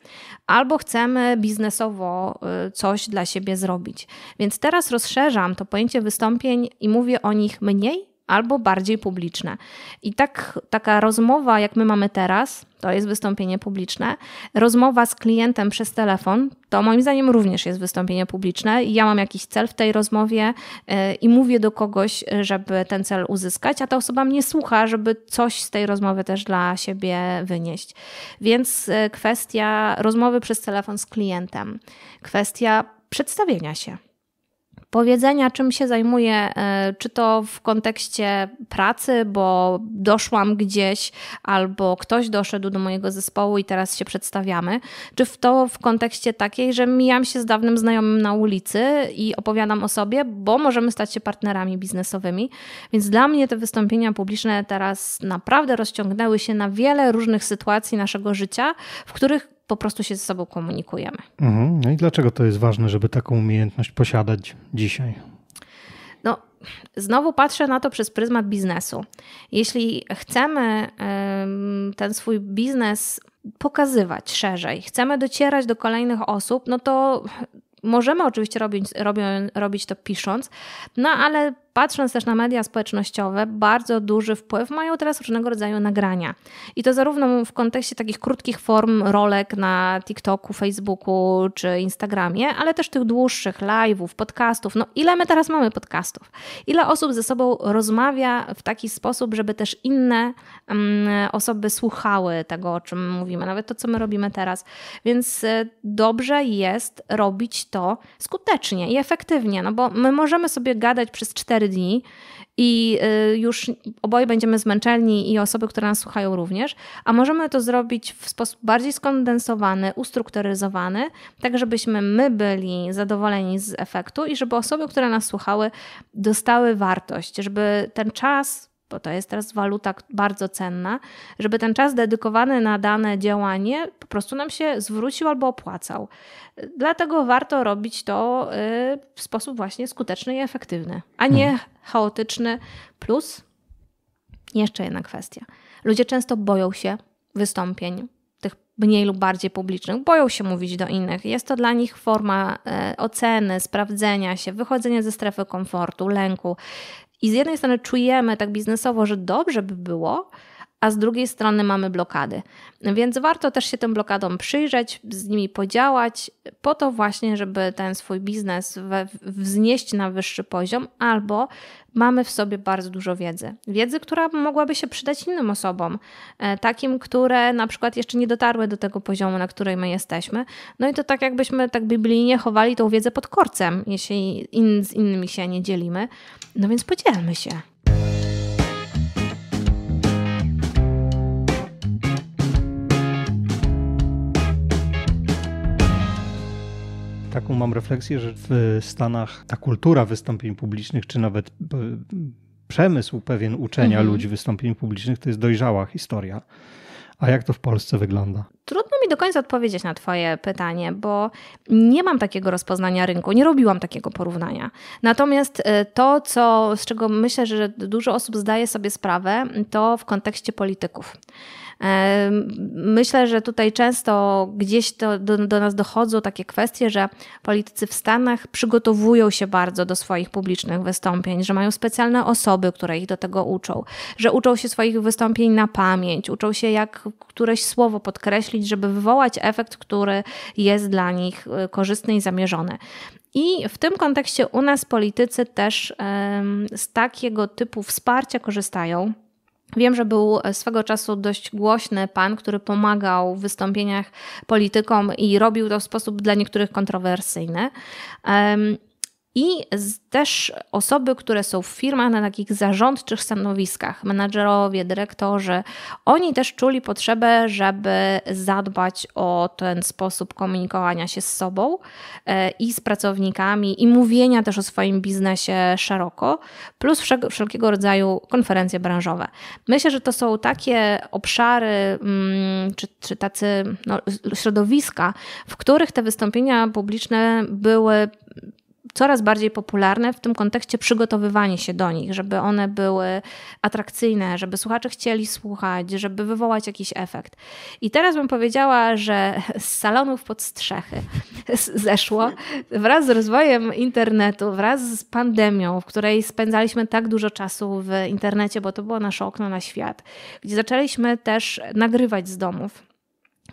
albo chcemy biznesowo y, coś dla siebie zrobić. Więc teraz rozszerzam to pojęcie wystąpień i mówię o nich mniej albo bardziej publiczne. I tak, taka rozmowa, jak my mamy teraz, to jest wystąpienie publiczne. Rozmowa z klientem przez telefon, to moim zdaniem również jest wystąpienie publiczne. Ja mam jakiś cel w tej rozmowie e, i mówię do kogoś, żeby ten cel uzyskać, a ta osoba mnie słucha, żeby coś z tej rozmowy też dla siebie wynieść. Więc e, kwestia rozmowy przez telefon z klientem, kwestia przedstawienia się powiedzenia, czym się zajmuję, e, czy to w kontekście pracy, bo doszłam gdzieś, albo ktoś doszedł do mojego zespołu i teraz się przedstawiamy, czy w to w kontekście takiej, że mijam się z dawnym znajomym na ulicy i opowiadam o sobie, bo możemy stać się partnerami biznesowymi. Więc dla mnie te wystąpienia publiczne teraz naprawdę rozciągnęły się na wiele różnych sytuacji naszego życia, w których po prostu się ze sobą komunikujemy. Mhm. No i dlaczego to jest ważne, żeby taką umiejętność posiadać dzisiaj? No, znowu patrzę na to przez pryzmat biznesu. Jeśli chcemy ten swój biznes pokazywać szerzej, chcemy docierać do kolejnych osób, no to możemy oczywiście robić, robią, robić to pisząc, no ale patrząc też na media społecznościowe, bardzo duży wpływ mają teraz różnego rodzaju nagrania. I to zarówno w kontekście takich krótkich form rolek na TikToku, Facebooku czy Instagramie, ale też tych dłuższych live'ów, podcastów. No ile my teraz mamy podcastów? Ile osób ze sobą rozmawia w taki sposób, żeby też inne um, osoby słuchały tego, o czym mówimy, nawet to, co my robimy teraz. Więc e, dobrze jest robić to skutecznie i efektywnie, no bo my możemy sobie gadać przez cztery. 4 dni i y, już oboje będziemy zmęczeni i osoby, które nas słuchają również, a możemy to zrobić w sposób bardziej skondensowany, ustrukturyzowany, tak żebyśmy my byli zadowoleni z efektu i żeby osoby, które nas słuchały, dostały wartość, żeby ten czas bo to jest teraz waluta bardzo cenna, żeby ten czas dedykowany na dane działanie po prostu nam się zwrócił albo opłacał. Dlatego warto robić to y, w sposób właśnie skuteczny i efektywny, a nie hmm. chaotyczny. Plus jeszcze jedna kwestia. Ludzie często boją się wystąpień, tych mniej lub bardziej publicznych, boją się mówić do innych. Jest to dla nich forma e, oceny, sprawdzenia się, wychodzenia ze strefy komfortu, lęku. I z jednej strony czujemy tak biznesowo, że dobrze by było, a z drugiej strony mamy blokady. Więc warto też się tym blokadom przyjrzeć, z nimi podziałać, po to właśnie, żeby ten swój biznes we, wznieść na wyższy poziom, albo mamy w sobie bardzo dużo wiedzy. Wiedzy, która mogłaby się przydać innym osobom, e, takim, które na przykład jeszcze nie dotarły do tego poziomu, na której my jesteśmy. No i to tak jakbyśmy tak biblijnie chowali tą wiedzę pod korcem, jeśli in, z innymi się nie dzielimy. No więc podzielmy się. taką mam refleksję, że w Stanach ta kultura wystąpień publicznych, czy nawet e, przemysł pewien uczenia mhm. ludzi wystąpień publicznych, to jest dojrzała historia. A jak to w Polsce wygląda? Trudno mi do końca odpowiedzieć na Twoje pytanie, bo nie mam takiego rozpoznania rynku, nie robiłam takiego porównania. Natomiast e, to, co, z czego myślę, że dużo osób zdaje sobie sprawę, to w kontekście polityków. Myślę, że tutaj często gdzieś to do, do nas dochodzą takie kwestie, że politycy w Stanach przygotowują się bardzo do swoich publicznych wystąpień, że mają specjalne osoby, które ich do tego uczą, że uczą się swoich wystąpień na pamięć, uczą się jak któreś słowo podkreślić, żeby wywołać efekt, który jest dla nich y, korzystny i zamierzony. I w tym kontekście u nas politycy też z takiego typu wsparcia korzystają. Wiem, że był e, swego czasu dość głośny pan, który pomagał w wystąpieniach politykom i robił to w sposób dla niektórych kontrowersyjny i też osoby, które są w firmach na takich zarządczych stanowiskach, menadżerowie, dyrektorzy, oni też czuli potrzebę, żeby zadbać o ten sposób komunikowania się z sobą e, i z pracownikami, i mówienia też o swoim biznesie szeroko, plus wszelkiego rodzaju konferencje branżowe. Myślę, że to są takie obszary, mm, czy, czy tacy no, środowiska, w których te wystąpienia publiczne były coraz bardziej popularne w tym kontekście przygotowywanie się do nich, żeby one były atrakcyjne, żeby słuchacze chcieli słuchać, żeby wywołać jakiś efekt. I teraz bym powiedziała, że z salonów pod strzechy zeszło wraz z rozwojem internetu, wraz z pandemią, w której spędzaliśmy tak dużo czasu w internecie, bo to było nasze okno na świat, gdzie zaczęliśmy też nagrywać z domów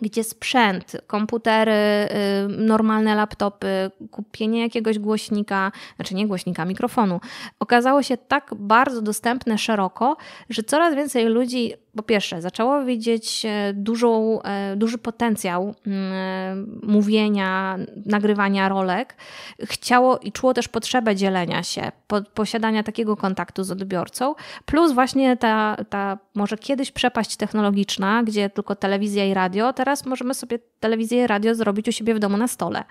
gdzie sprzęt, komputery, y, normalne laptopy, kupienie jakiegoś głośnika, znaczy nie głośnika, mikrofonu, okazało się tak bardzo dostępne szeroko, że coraz więcej ludzi po pierwsze, zaczęło widzieć e, dużą, e, duży potencjał mm, e, mówienia, nagrywania rolek. Chciało i czuło też potrzebę dzielenia się, posiadania takiego kontaktu z odbiorcą, plus właśnie ta, ta może kiedyś przepaść technologiczna, gdzie tylko telewizja i radio, teraz możemy sobie telewizję i radio zrobić u siebie w domu na stole,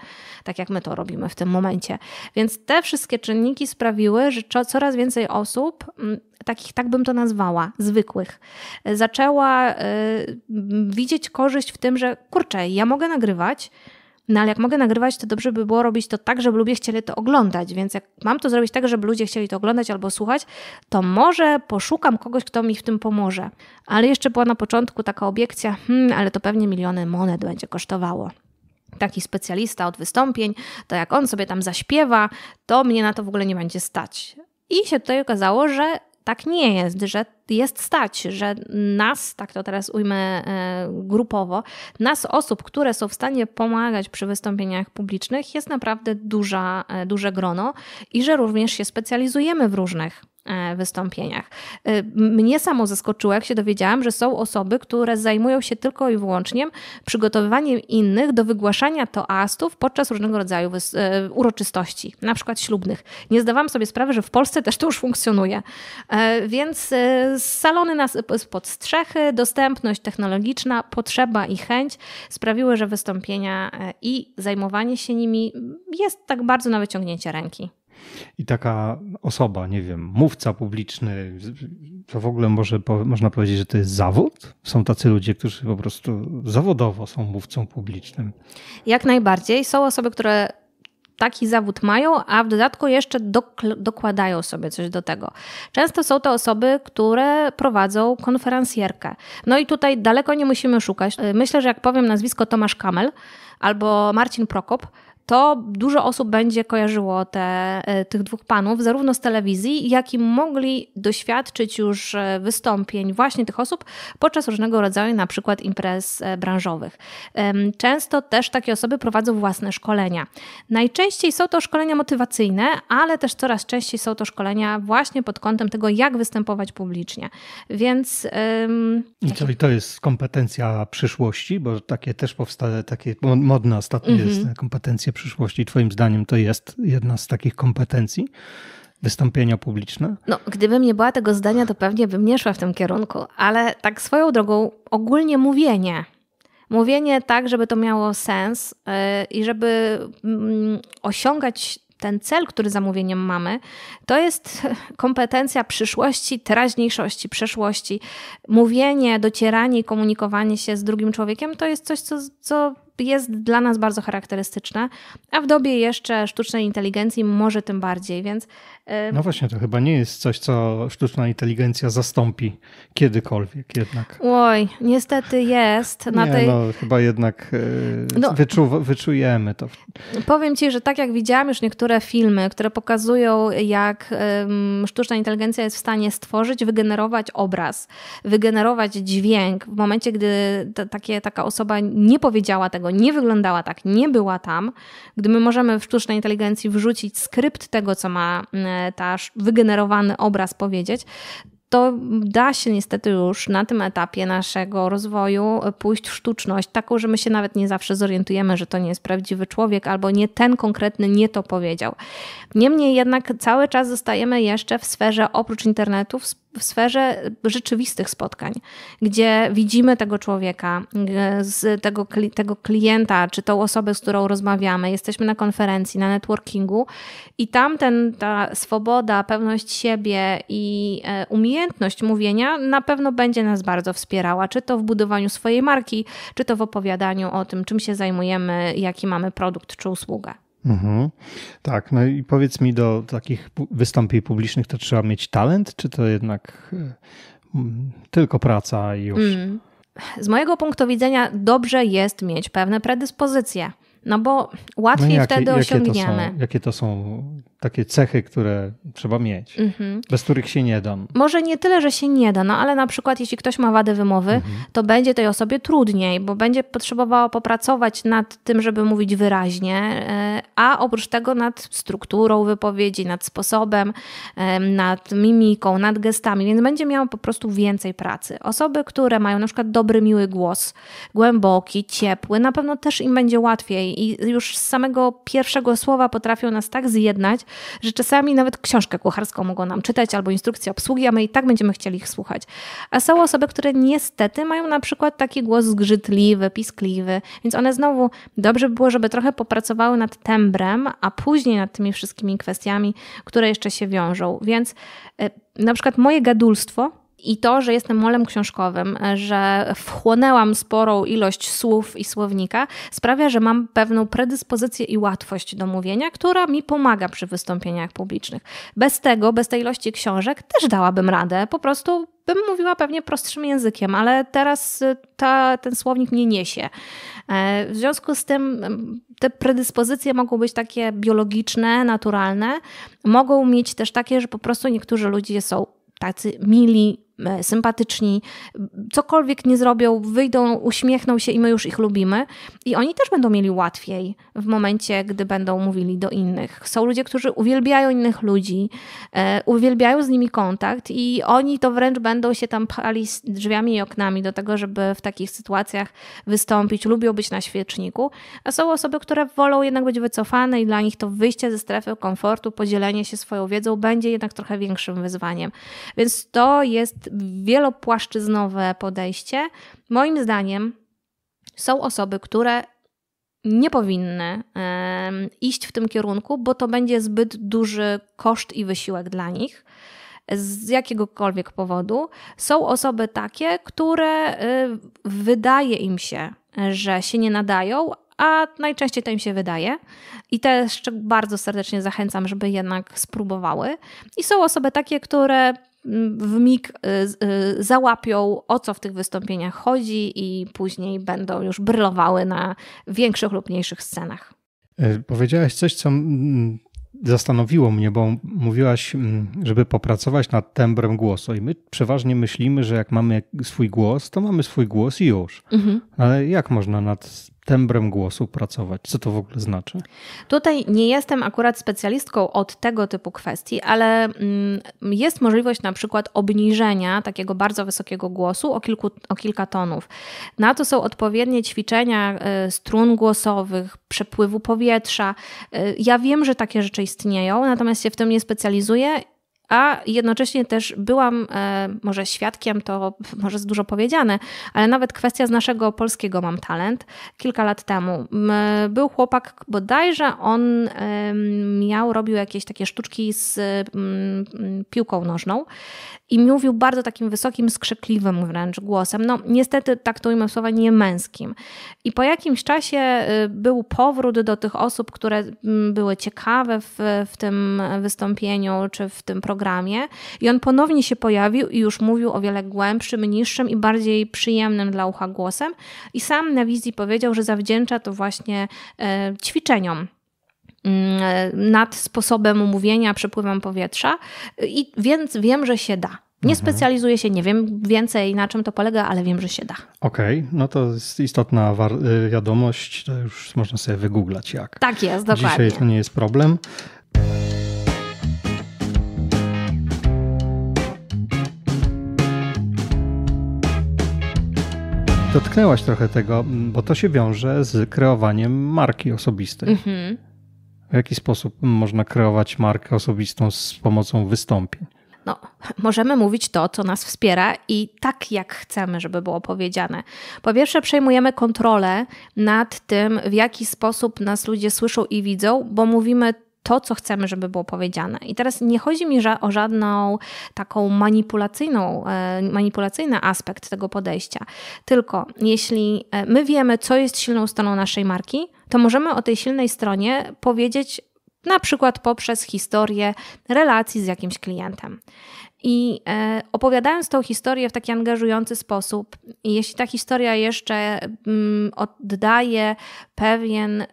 tak jak my to robimy w tym momencie. Więc te wszystkie czynniki sprawiły, że coraz więcej osób mm, takich, tak bym to nazwała, zwykłych, zaczęła y, widzieć korzyść w tym, że kurczę, ja mogę nagrywać, no ale jak mogę nagrywać, to dobrze by było robić to tak, żeby ludzie chcieli to oglądać. Więc jak mam to zrobić tak, żeby ludzie chcieli to oglądać albo słuchać, to może poszukam kogoś, kto mi w tym pomoże. Ale jeszcze była na początku taka obiekcja, hmm, ale to pewnie miliony monet będzie kosztowało taki specjalista od wystąpień, to jak on sobie tam zaśpiewa, to mnie na to w ogóle nie będzie stać. I się tutaj okazało, że tak nie jest, że jest stać, że nas, tak to teraz ujmę e, grupowo, nas osób, które są w stanie pomagać przy wystąpieniach publicznych jest naprawdę duża, e, duże grono i że również się specjalizujemy w różnych E, wystąpieniach. E, mnie samo zaskoczyło, jak się dowiedziałam, że są osoby, które zajmują się tylko i wyłącznie przygotowywaniem innych do wygłaszania toastów podczas różnego rodzaju e, uroczystości, na przykład ślubnych. Nie zdawałam sobie sprawy, że w Polsce też to już funkcjonuje. Więc salony nas pod strzechy, dostępność technologiczna, potrzeba i chęć sprawiły, że wystąpienia i zajmowanie się nimi jest tak bardzo na wyciągnięcie ręki. I taka osoba, nie wiem, mówca publiczny, to w ogóle może, można powiedzieć, że to jest zawód? Są tacy ludzie, którzy po prostu zawodowo są mówcą publicznym. Jak najbardziej. Są osoby, które taki zawód mają, a w dodatku jeszcze dokładają sobie coś do tego. Często są to osoby, które prowadzą konferencjerkę. No i tutaj daleko nie musimy szukać. Myślę, że jak powiem nazwisko Tomasz Kamel albo Marcin Prokop, to dużo osób będzie kojarzyło te, e, tych dwóch panów, zarówno z telewizji, jak i mogli doświadczyć już e, wystąpień właśnie tych osób podczas różnego rodzaju na przykład imprez e, branżowych. Często też takie osoby prowadzą własne szkolenia. Najczęściej są to szkolenia motywacyjne, ale też coraz częściej są to szkolenia właśnie pod kątem tego, jak występować publicznie. Więc. Ym... Czyli to jest kompetencja przyszłości, bo takie też powstaje takie modne ostatnio mm -hmm. jest mhm. kompetencje przyszłości, Twoim zdaniem, to jest jedna z takich kompetencji? Wystąpienia publiczne? No, gdybym nie była tego zdania, to pewnie bym nie szła w tym kierunku, ale tak swoją drogą, ogólnie mówienie. Mówienie tak, żeby to miało sens y, i żeby mm, osiągać ten cel, który za mówieniem mamy, to jest kompetencja przyszłości, teraźniejszości, przeszłości. Mówienie, docieranie i komunikowanie się z drugim człowiekiem to jest coś, co, co jest dla nas bardzo charakterystyczne, a w dobie jeszcze sztucznej inteligencji może tym bardziej, więc no właśnie, to chyba nie jest coś, co sztuczna inteligencja zastąpi kiedykolwiek jednak. Oj, niestety jest. Na nie, tej... no, chyba jednak e, no, wyczu, wyczujemy to. Powiem ci, że tak jak widziałam już niektóre filmy, które pokazują, jak sztuczna inteligencja jest w stanie stworzyć, wygenerować obraz, wygenerować dźwięk w momencie, gdy takie, taka osoba nie powiedziała tego, nie wyglądała tak, nie była tam, gdy my możemy w sztucznej inteligencji wrzucić skrypt tego, co ma e, ta wygenerowany obraz powiedzieć, to da się niestety już na tym etapie naszego rozwoju pójść w sztuczność, taką, że my się nawet nie zawsze zorientujemy, że to nie jest prawdziwy człowiek, albo nie ten konkretny nie to powiedział. Niemniej jednak cały czas zostajemy jeszcze w sferze oprócz internetu, w w sferze rzeczywistych spotkań, gdzie widzimy tego człowieka, e, z tego, tego klienta, czy tą osobę, z którą rozmawiamy, jesteśmy na konferencji, na networkingu i tam ten, ta swoboda, pewność siebie i e, umiejętność mówienia na pewno będzie nas bardzo wspierała, czy to w budowaniu swojej marki, czy to w opowiadaniu o tym, czym się zajmujemy, jaki mamy produkt czy usługę. Mhm. Tak, no i powiedz mi, do takich wystąpień publicznych to trzeba mieć talent, czy to jednak y, tylko praca i już? Mm. Z mojego punktu widzenia dobrze jest mieć pewne predyspozycje. No bo łatwiej no jakie, wtedy osiągniemy. Jakie to, są, jakie to są takie cechy, które trzeba mieć, mhm. bez których się nie da? Może nie tyle, że się nie da, no ale na przykład jeśli ktoś ma wadę wymowy, mhm. to będzie tej osobie trudniej, bo będzie potrzebowała popracować nad tym, żeby mówić wyraźnie, e, a oprócz tego nad strukturą wypowiedzi, nad sposobem, e, nad mimiką, nad gestami, więc będzie miała po prostu więcej pracy. Osoby, które mają na przykład dobry, miły głos, głęboki, ciepły, na pewno też im będzie łatwiej i już z samego pierwszego słowa potrafią nas tak zjednać, że czasami nawet książkę kucharską mogą nam czytać albo instrukcję obsługi, a my i tak będziemy chcieli ich słuchać. A są osoby, które niestety mają na przykład taki głos zgrzytliwy, piskliwy, więc one znowu dobrze by było, żeby trochę popracowały nad tembrem, a później nad tymi wszystkimi kwestiami, które jeszcze się wiążą. Więc e, na przykład moje gadulstwo i to, że jestem molem książkowym, że wchłonęłam sporą ilość słów i słownika, sprawia, że mam pewną predyspozycję i łatwość do mówienia, która mi pomaga przy wystąpieniach publicznych. Bez tego, bez tej ilości książek też dałabym radę, po prostu bym mówiła pewnie prostszym językiem, ale teraz y, ta, ten słownik nie niesie. E, w związku z tym te predyspozycje mogą być takie biologiczne, naturalne, mogą mieć też takie, że po prostu niektórzy ludzie są tacy mili, E, sympatyczni, cokolwiek nie zrobią, wyjdą, uśmiechną się i my już ich lubimy. I oni też będą mieli łatwiej w momencie, gdy będą mówili do innych. Są ludzie, którzy uwielbiają innych ludzi, e, uwielbiają z nimi kontakt i oni to wręcz będą się tam pali drzwiami i oknami do tego, żeby w takich sytuacjach wystąpić, lubią być na świeczniku. A są osoby, które wolą jednak być wycofane i dla nich to wyjście ze strefy komfortu, podzielenie się swoją wiedzą będzie jednak trochę większym wyzwaniem. Więc to jest wielopłaszczyznowe podejście. Moim zdaniem są osoby, które nie powinny iść w tym kierunku, bo to będzie zbyt duży koszt i wysiłek dla nich z jakiegokolwiek powodu. Są osoby takie, które y, wydaje im się, że się nie nadają, a najczęściej to im się wydaje. I też bardzo serdecznie zachęcam, żeby jednak spróbowały. I są osoby takie, które w mig y, y, załapią, o co w tych wystąpieniach chodzi, i później będą już brylowały na większych lub mniejszych scenach. E, powiedziałaś coś, co zastanowiło mnie, bo mówiłaś, żeby popracować nad tembrem głosu. I my przeważnie myślimy, że jak mamy swój głos, to mamy swój głos i już. Mhm. Ale jak można nad tembrem głosu pracować. Co to w ogóle znaczy? Tutaj nie jestem akurat specjalistką od tego typu kwestii, ale mm, jest możliwość na przykład obniżenia takiego bardzo wysokiego głosu o, kilku, o kilka tonów. Na to są odpowiednie ćwiczenia y, strun głosowych, przepływu powietrza. Y, ja wiem, że takie rzeczy istnieją, natomiast się w tym nie specjalizuję a jednocześnie też byłam e, może świadkiem, to może z dużo powiedziane, ale nawet kwestia z naszego polskiego Mam Talent kilka lat temu. Był chłopak bodajże, on e, miał, robił jakieś takie sztuczki z m, piłką nożną i mówił bardzo takim wysokim, skrzykliwym wręcz głosem. No niestety tak traktujmy słowa nie męskim. I po jakimś czasie y, był powrót do tych osób, które były ciekawe w, w tym wystąpieniu czy w tym programie i on ponownie się pojawił i już mówił o wiele głębszym, niższym i bardziej przyjemnym dla ucha głosem i sam na wizji powiedział, że zawdzięcza to właśnie e, ćwiczeniom Mm, e, nad sposobem mówienia, przepływem powietrza, i więc wiem, że się da. Nie mhm. specjalizuję się, nie wiem więcej na czym to polega, ale wiem, że się da. Okej, okay, no to jest istotna y, wiadomość, to już można sobie wygooglać jak. Tak jest, dokładnie. Dzisiaj to nie jest problem. Dotknęłaś trochę tego, mm, bo to się wiąże z kreowaniem marki osobistej. Mhm. W jaki sposób można kreować markę osobistą z pomocą wystąpień? No, możemy mówić to, co nas wspiera i tak, jak chcemy, żeby było powiedziane. Po pierwsze, przejmujemy kontrolę nad tym, w jaki sposób nas ludzie słyszą i widzą, bo mówimy to, co chcemy, żeby było powiedziane. I teraz nie chodzi mi o żadną taką manipulacyjną, e, manipulacyjny aspekt tego podejścia, tylko jeśli e, my wiemy, co jest silną stroną naszej marki, to możemy o tej silnej stronie powiedzieć na przykład poprzez historię relacji z jakimś klientem. I e, opowiadając tą historię w taki angażujący sposób, jeśli ta historia jeszcze mm, oddaje pewien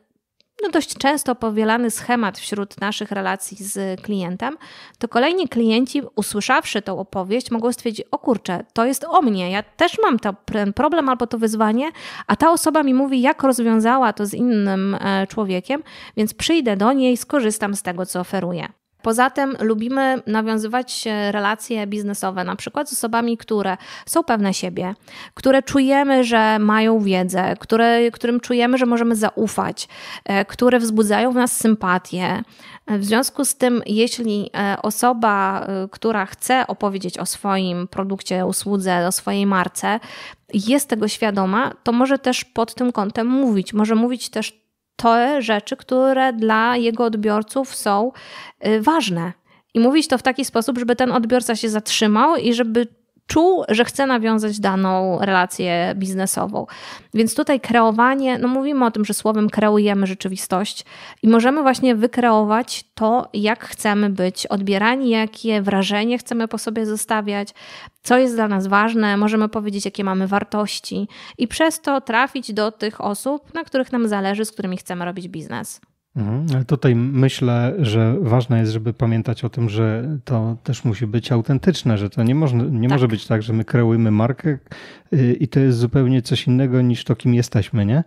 no dość często powielany schemat wśród naszych relacji z klientem, to kolejni klienci, usłyszawszy tą opowieść, mogą stwierdzić: O kurczę, to jest o mnie, ja też mam ten problem albo to wyzwanie, a ta osoba mi mówi, jak rozwiązała to z innym e, człowiekiem, więc przyjdę do niej, skorzystam z tego, co oferuje. Poza tym lubimy nawiązywać relacje biznesowe, na przykład z osobami, które są pewne siebie, które czujemy, że mają wiedzę, które, którym czujemy, że możemy zaufać, e, które wzbudzają w nas sympatię. E, w związku z tym, jeśli e, osoba, która chce opowiedzieć o swoim produkcie, usłudze, o swojej marce, jest tego świadoma, to może też pod tym kątem mówić. Może mówić też te rzeczy, które dla jego odbiorców są y, ważne. I mówić to w taki sposób, żeby ten odbiorca się zatrzymał i żeby czuł, że chce nawiązać daną relację biznesową. Więc tutaj kreowanie, no mówimy o tym, że słowem kreujemy rzeczywistość i możemy właśnie wykreować to, jak chcemy być odbierani, jakie wrażenie chcemy po sobie zostawiać, co jest dla nas ważne, możemy powiedzieć, jakie mamy wartości i przez to trafić do tych osób, na których nam zależy, z którymi chcemy robić biznes. Mhm. ale tutaj myślę, że ważne jest, żeby pamiętać o tym, że to też musi być autentyczne, że to nie, można, nie tak. może być tak, że my kreujemy markę y, i to jest zupełnie coś innego niż to, kim jesteśmy, nie?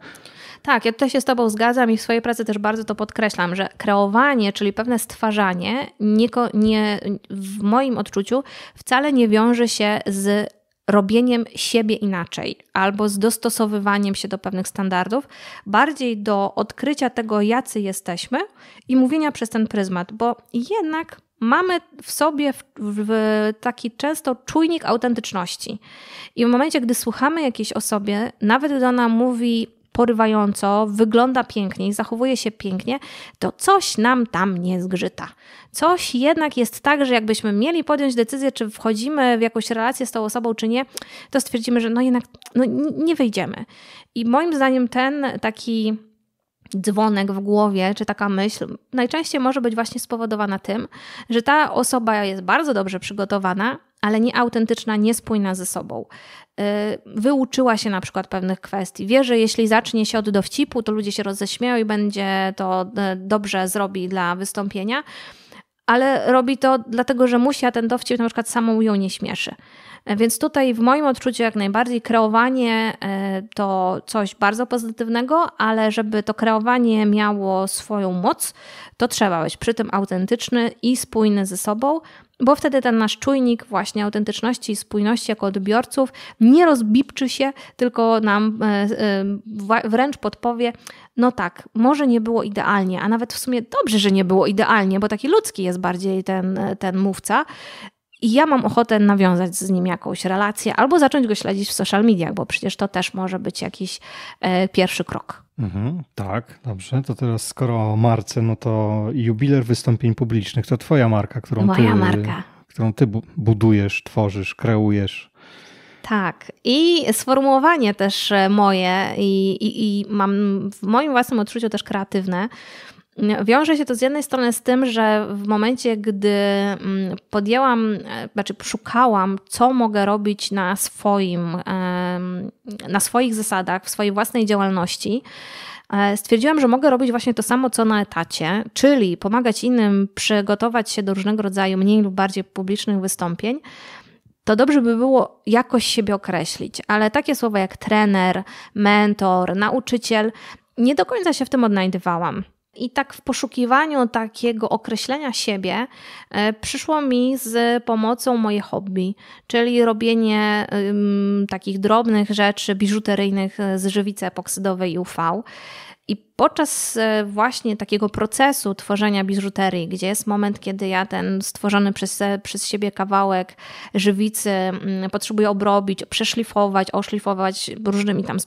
Tak, ja tutaj się z Tobą zgadzam i w swojej pracy też bardzo to podkreślam, że kreowanie, czyli pewne stwarzanie, nie, nie, w moim odczuciu wcale nie wiąże się z robieniem siebie inaczej albo z dostosowywaniem się do pewnych standardów, bardziej do odkrycia tego, jacy jesteśmy i mówienia przez ten pryzmat, bo jednak mamy w sobie w, w taki często czujnik autentyczności. I w momencie, gdy słuchamy jakiejś osobie, nawet gdy ona mówi porywająco, wygląda pięknie i zachowuje się pięknie, to coś nam tam nie zgrzyta. Coś jednak jest tak, że jakbyśmy mieli podjąć decyzję, czy wchodzimy w jakąś relację z tą osobą, czy nie, to stwierdzimy, że no jednak no, nie wyjdziemy. I moim zdaniem ten taki dzwonek w głowie, czy taka myśl, najczęściej może być właśnie spowodowana tym, że ta osoba jest bardzo dobrze przygotowana, ale nieautentyczna, niespójna ze sobą. Y, wyuczyła się na przykład pewnych kwestii. Wie, że jeśli zacznie się od dowcipu, to ludzie się roześmieją i będzie to y, dobrze zrobi dla wystąpienia, ale robi to dlatego, że musi, a ten dowcip na przykład samą ją nie śmieszy. Y, więc tutaj w moim odczuciu jak najbardziej kreowanie to coś bardzo pozytywnego, ale żeby to kreowanie miało swoją moc, to trzeba być przy tym autentyczny i spójny ze sobą, bo wtedy ten nasz czujnik właśnie autentyczności i spójności jako odbiorców nie rozbipczy się, tylko nam e, e, wręcz podpowie, no tak, może nie było idealnie, a nawet w sumie dobrze, że nie było idealnie, bo taki ludzki jest bardziej ten, e, ten mówca, i ja mam ochotę nawiązać z nim jakąś relację albo zacząć go śledzić w social mediach, bo przecież to też może być jakiś e, pierwszy krok. Mhm, tak, dobrze. To teraz skoro o marce, no to jubiler wystąpień publicznych to twoja marka, którą Moja ty, marka. którą ty budujesz, tworzysz, kreujesz. Tak. I sformułowanie też e, moje i, i, i mam w moim własnym odczuciu też kreatywne Wiąże się to z jednej strony z tym, że w momencie, gdy mm, podjęłam, e, znaczy szukałam, co mogę robić na swoim, na swoich zasadach, w swojej własnej działalności, e, stwierdziłam, że mogę robić właśnie to samo, co na etacie, czyli pomagać innym przygotować się do różnego rodzaju mniej lub bardziej publicznych wystąpień to dobrze by było jakoś siebie określić, ale takie słowa jak trener, mentor, nauczyciel, nie do końca się w tym odnajdywałam. I tak w poszukiwaniu takiego określenia siebie e, przyszło mi z pomocą moje hobby, czyli robienie takich drobnych rzeczy biżuteryjnych e, z żywicy epoksydowej i UV. I podczas e, właśnie takiego procesu tworzenia biżuterii, gdzie jest moment, kiedy ja ten stworzony przez, przez siebie kawałek żywicy mm, potrzebuję obrobić, przeszlifować, oszlifować różnymi tam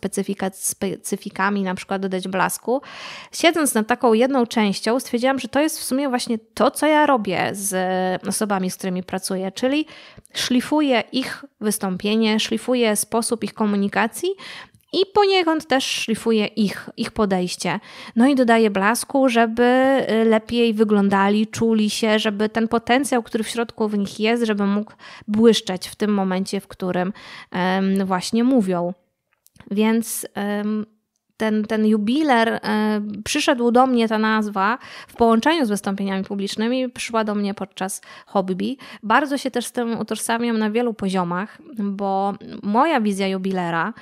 specyfikami, na przykład dodać blasku, siedząc nad taką jedną częścią, stwierdziłam, że to jest w sumie właśnie to, co ja robię z e, osobami, z którymi pracuję, czyli szlifuję ich wystąpienie, szlifuję sposób ich komunikacji i poniekąd też szlifuje ich, ich podejście. No i dodaje blasku, żeby y, lepiej wyglądali, czuli się, żeby ten potencjał, który w środku w nich jest, żeby mógł błyszczeć w tym momencie, w którym um, właśnie mówią. Więc um, ten, ten jubiler e, przyszedł do mnie ta nazwa w połączeniu z wystąpieniami publicznymi, przyszła do mnie podczas hobby. Bardzo się też z tym utożsamiam na wielu poziomach, bo moja wizja jubilera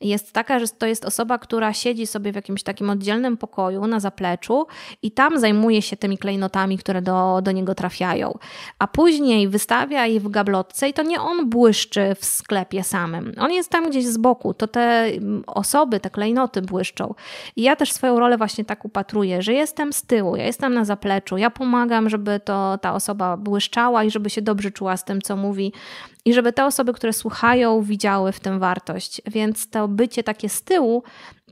jest taka, że to jest osoba, która siedzi sobie w jakimś takim oddzielnym pokoju na zapleczu i tam zajmuje się tymi klejnotami, które do, do niego trafiają. A później wystawia je w gablotce i to nie on błyszczy w sklepie samym. On jest tam gdzieś z boku, to te mm, osoby, te klejnoty błyszczą. I ja też swoją rolę właśnie tak upatruję, że jestem z tyłu, ja jestem na zapleczu, ja pomagam, żeby to ta osoba błyszczała i żeby się dobrze czuła z tym, co mówi i żeby te osoby, które słuchają, widziały w tym wartość. Więc to bycie takie z tyłu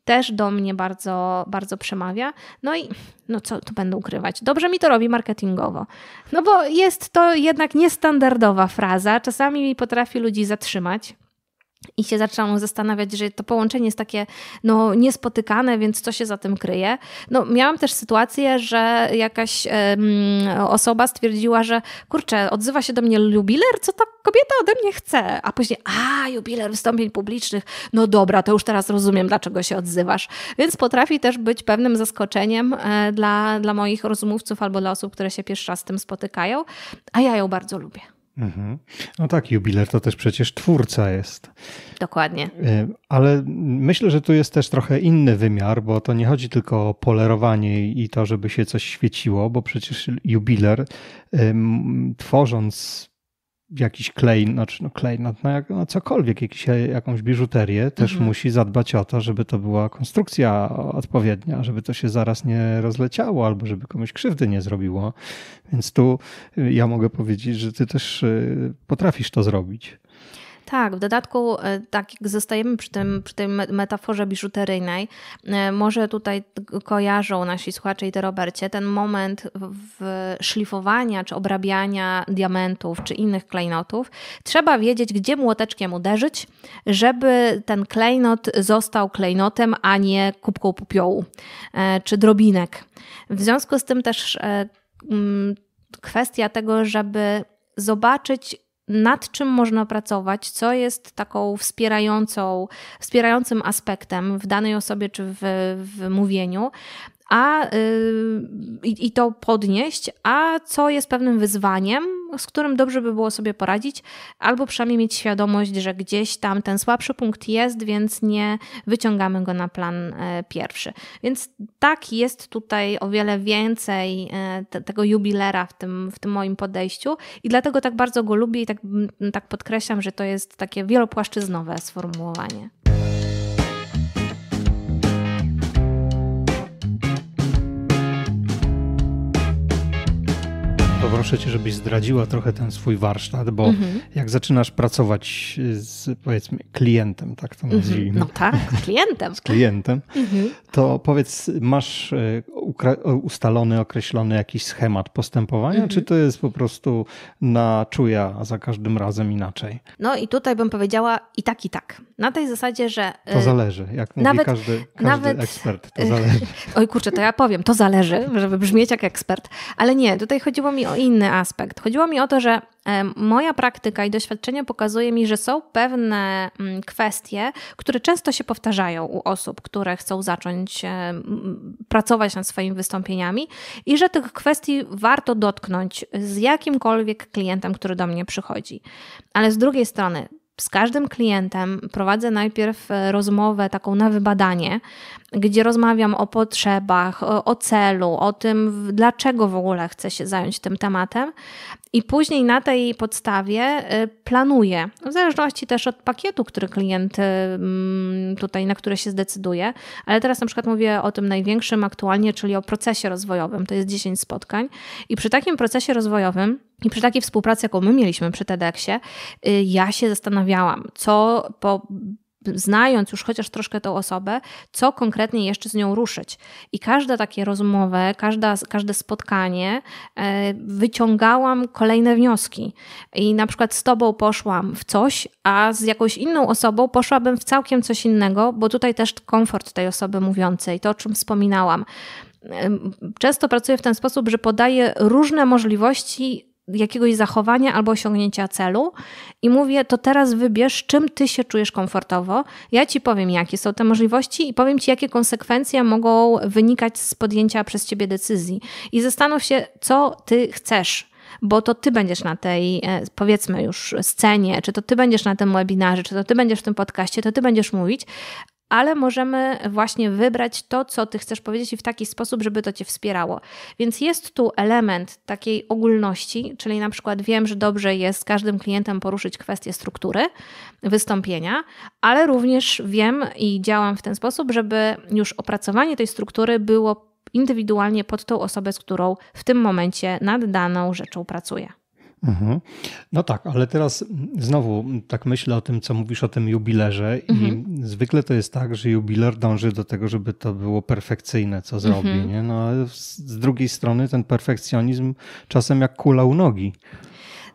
też do mnie bardzo, bardzo przemawia. No i no co tu będę ukrywać? Dobrze mi to robi marketingowo. No bo jest to jednak niestandardowa fraza, czasami potrafi ludzi zatrzymać. I się zaczęłam zastanawiać, że to połączenie jest takie no, niespotykane, więc co się za tym kryje. No, miałam też sytuację, że jakaś um, osoba stwierdziła, że kurczę, odzywa się do mnie jubiler, co ta kobieta ode mnie chce? A później, a jubiler wystąpień publicznych, no dobra, to już teraz rozumiem, dlaczego się odzywasz. Więc potrafi też być pewnym zaskoczeniem e, dla, dla moich rozmówców albo dla osób, które się pierwszy raz z tym spotykają, a ja ją bardzo lubię. Mhm. No tak, jubiler to też przecież twórca jest. Dokładnie. E, ale myślę, że tu jest też trochę inny wymiar, bo to nie chodzi tylko o polerowanie i to, żeby się coś świeciło, bo przecież jubiler tworząc jakiś klej, znaczy no klej na, no, na, no, na no, cokolwiek, jakiś, jakąś biżuterię, też mhm. musi zadbać o to, żeby to była konstrukcja odpowiednia, żeby to się zaraz nie rozleciało albo żeby komuś krzywdy nie zrobiło. Więc tu ja mogę powiedzieć, że ty też y, potrafisz to zrobić. Tak, w dodatku, e, tak jak zostajemy przy, tym, przy tej metaforze biżuteryjnej, e, może tutaj kojarzą nasi słuchacze i te Robercie, ten moment szlifowania czy obrabiania diamentów czy innych klejnotów. Trzeba wiedzieć, gdzie młoteczkiem uderzyć, żeby ten klejnot został klejnotem, a nie kubką popiołu e, czy drobinek. W związku z tym też kwestia tego, żeby zobaczyć, nad czym można pracować, co jest taką wspierającą, wspierającym aspektem w danej osobie czy w, w mówieniu, a, yy, i to podnieść, a co jest pewnym wyzwaniem, z którym dobrze by było sobie poradzić, albo przynajmniej mieć świadomość, że gdzieś tam ten słabszy punkt jest, więc nie wyciągamy go na plan e, pierwszy. Więc tak, jest tutaj o wiele więcej e, tego jubilera w tym, w tym moim podejściu i dlatego tak bardzo go lubię i tak, tak podkreślam, że to jest takie wielopłaszczyznowe sformułowanie. poproszę cię, żebyś zdradziła trochę ten swój warsztat, bo mhm. jak zaczynasz pracować y, z powiedzmy klientem, tak to mhm. nazwijmy. No tak, z klientem. z klientem, mhm. to powiedz, masz y, y, ustalony, określony jakiś schemat postępowania, czy to jest po prostu na czuja a za każdym razem inaczej? No i tutaj bym powiedziała i tak, i tak. Na tej zasadzie, że. To zależy, jak nawet, każdy, każdy nawet, ekspert, to zależy. Oj kurczę, to ja powiem, to zależy, żeby brzmieć jak ekspert, ale nie, tutaj chodziło mi o inny aspekt. Chodziło mi o to, że e, moja praktyka i doświadczenie pokazuje mi, że są pewne mm, kwestie, które często się powtarzają u osób, które chcą zacząć e, pracować nad swoimi wystąpieniami i że tych kwestii warto dotknąć z jakimkolwiek klientem, który do mnie przychodzi. Ale z drugiej strony, z każdym klientem prowadzę najpierw e, rozmowę taką na wybadanie, gdzie rozmawiam o potrzebach, o, celu, o tym, dlaczego w ogóle chcę się zająć tym tematem, i później na tej podstawie y, planuję, w zależności też od pakietu, który klient y, mm, tutaj, na który się zdecyduje, ale teraz na przykład mówię o tym największym aktualnie, czyli o procesie rozwojowym, to jest 10 spotkań i przy takim procesie rozwojowym i przy takiej współpracy, jaką my mieliśmy przy TEDxie, y, ja się zastanawiałam, co po znając już chociaż troszkę tą osobę, co konkretnie jeszcze z nią ruszyć. I każda takie rozmowę, każda, każde spotkanie e, wyciągałam kolejne wnioski. I na przykład z tobą poszłam w coś, a z jakąś inną osobą poszłabym w całkiem coś innego, bo tutaj też komfort tej osoby mówiącej, to o czym wspominałam. Często pracuję w ten sposób, że podaję różne możliwości jakiegoś zachowania albo osiągnięcia celu i mówię, to teraz wybierz, czym ty się czujesz komfortowo. Ja ci powiem, jakie są te możliwości i powiem ci, jakie konsekwencje mogą wynikać z podjęcia przez ciebie decyzji. I zastanów się, co ty chcesz bo to ty będziesz na tej, e, powiedzmy już, scenie, czy to ty będziesz na tym webinarze, czy to ty będziesz w tym podcaście, to ty będziesz mówić, ale możemy właśnie wybrać to, co ty chcesz powiedzieć i w taki sposób, żeby to cię wspierało. Więc jest tu element takiej ogólności, czyli na przykład wiem, że dobrze jest z każdym klientem poruszyć kwestię struktury wystąpienia, ale również wiem i działam w ten sposób, żeby już opracowanie tej struktury było indywidualnie pod tą osobę, z którą w tym momencie nad daną rzeczą pracuję. Mhm. No tak, ale teraz znowu tak myślę o tym, co mówisz o tym jubilerze mhm. i zwykle to jest tak, że jubiler dąży do tego, żeby to było perfekcyjne, co mhm. zrobi, mhm. nie? No ale z drugiej strony ten perfekcjonizm czasem jak kula u nogi.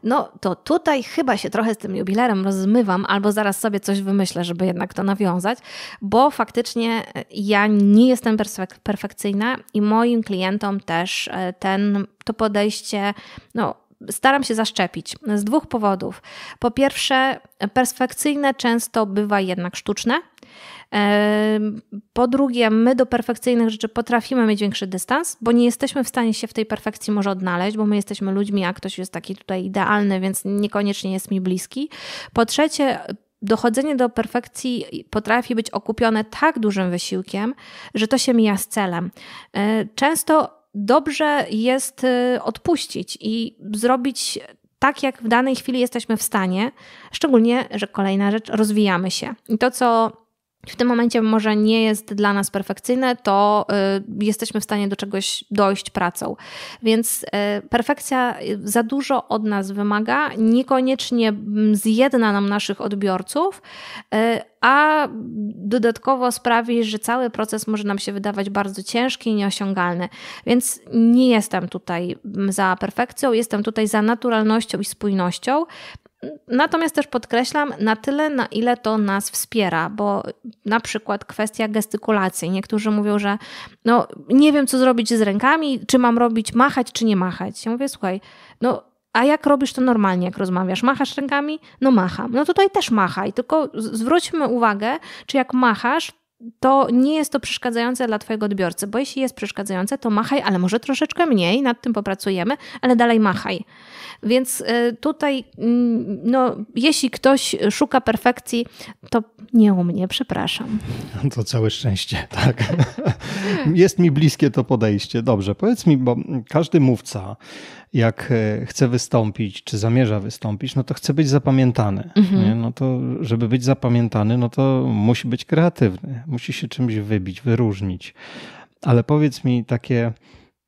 No to tutaj chyba się trochę z tym jubilerem rozmywam, albo zaraz sobie coś wymyślę, żeby jednak to nawiązać, bo faktycznie e, ja nie jestem perfekcyjna i moim klientom też e, ten, to podejście, no staram się zaszczepić z dwóch powodów. Po pierwsze, perfekcyjne często bywa jednak sztuczne. Po drugie, my do perfekcyjnych rzeczy potrafimy mieć większy dystans, bo nie jesteśmy w stanie się w tej perfekcji może odnaleźć, bo my jesteśmy ludźmi, a ktoś jest taki tutaj idealny, więc niekoniecznie jest mi bliski. Po trzecie, dochodzenie do perfekcji potrafi być okupione tak dużym wysiłkiem, że to się mija z celem. E, często dobrze jest y, odpuścić i zrobić tak, jak w danej chwili jesteśmy w stanie, szczególnie, że kolejna rzecz, rozwijamy się. I to, co w tym momencie może nie jest dla nas perfekcyjne, to y, jesteśmy w stanie do czegoś dojść pracą. Więc y, perfekcja za dużo od nas wymaga, niekoniecznie mm, zjedna nam naszych odbiorców, y, a dodatkowo sprawi, że cały proces może nam się wydawać bardzo ciężki i nieosiągalny. Więc nie jestem tutaj mm, za perfekcją, jestem tutaj za naturalnością i spójnością, Natomiast też podkreślam na tyle, na ile to nas wspiera, bo na przykład kwestia gestykulacji. Niektórzy mówią, że no, nie wiem, co zrobić z rękami, czy mam robić machać, czy nie machać. Ja mówię, słuchaj, no a jak robisz to normalnie, jak rozmawiasz? Machasz rękami? No macham. No tutaj też machaj, tylko zwróćmy uwagę, czy jak machasz, to nie jest to przeszkadzające dla Twojego odbiorcy, bo jeśli jest przeszkadzające, to machaj, ale może troszeczkę mniej, nad tym popracujemy, ale dalej machaj. Więc y, tutaj, mm, no, jeśli ktoś szuka perfekcji, to nie u mnie, przepraszam. To całe szczęście, tak. jest mi bliskie to podejście. Dobrze, powiedz mi, bo każdy mówca, jak e, chce wystąpić, czy zamierza wystąpić, no to chce być zapamiętany. Mhm. No to, żeby być zapamiętany, no to musi być kreatywny, musi się czymś wybić, wyróżnić. Ale powiedz mi takie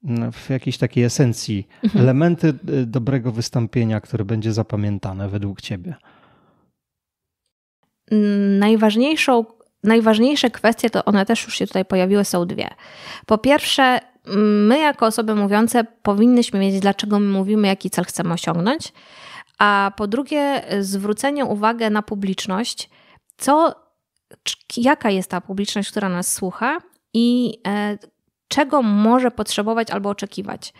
no, w jakiejś takiej esencji mhm. elementy e, dobrego wystąpienia, które będzie zapamiętane według ciebie. Mm, najważniejszą najważniejsze kwestie, to one też już się tutaj pojawiły, są dwie. Po pierwsze, my, jako osoby mówiące, powinnyśmy wiedzieć, dlaczego my mówimy, jaki cel chcemy osiągnąć. A po drugie, zwrócenie uwagi na publiczność, co, jaka jest ta publiczność, która nas słucha i e, czego może potrzebować albo oczekiwać.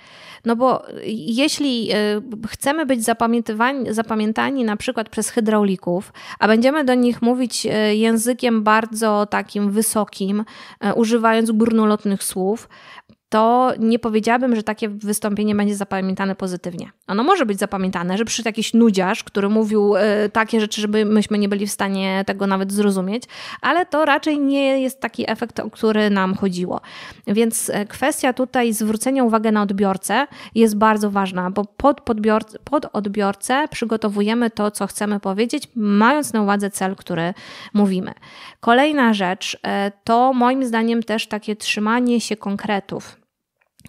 No bo y, jeśli y, chcemy być zapamiętywani, zapamiętani na przykład przez hydraulików, a będziemy do nich mówić e, językiem bardzo takim wysokim, e, używając górnolotnych słów, to nie powiedziałabym, że takie wystąpienie będzie zapamiętane pozytywnie. Ono może być zapamiętane, że przyszedł jakiś nudziarz, który mówił e, takie rzeczy, żeby myśmy nie byli w stanie tego nawet zrozumieć, ale to raczej nie jest taki efekt, o który nam chodziło. Więc e, kwestia tutaj zwrócenia uwagi na odbiorcę jest bardzo ważna, bo pod, podbiorc- pod odbiorcę przygotowujemy to, co chcemy powiedzieć, mając na uwadze cel, który mówimy. Kolejna rzecz e, to moim zdaniem też takie trzymanie się konkretów.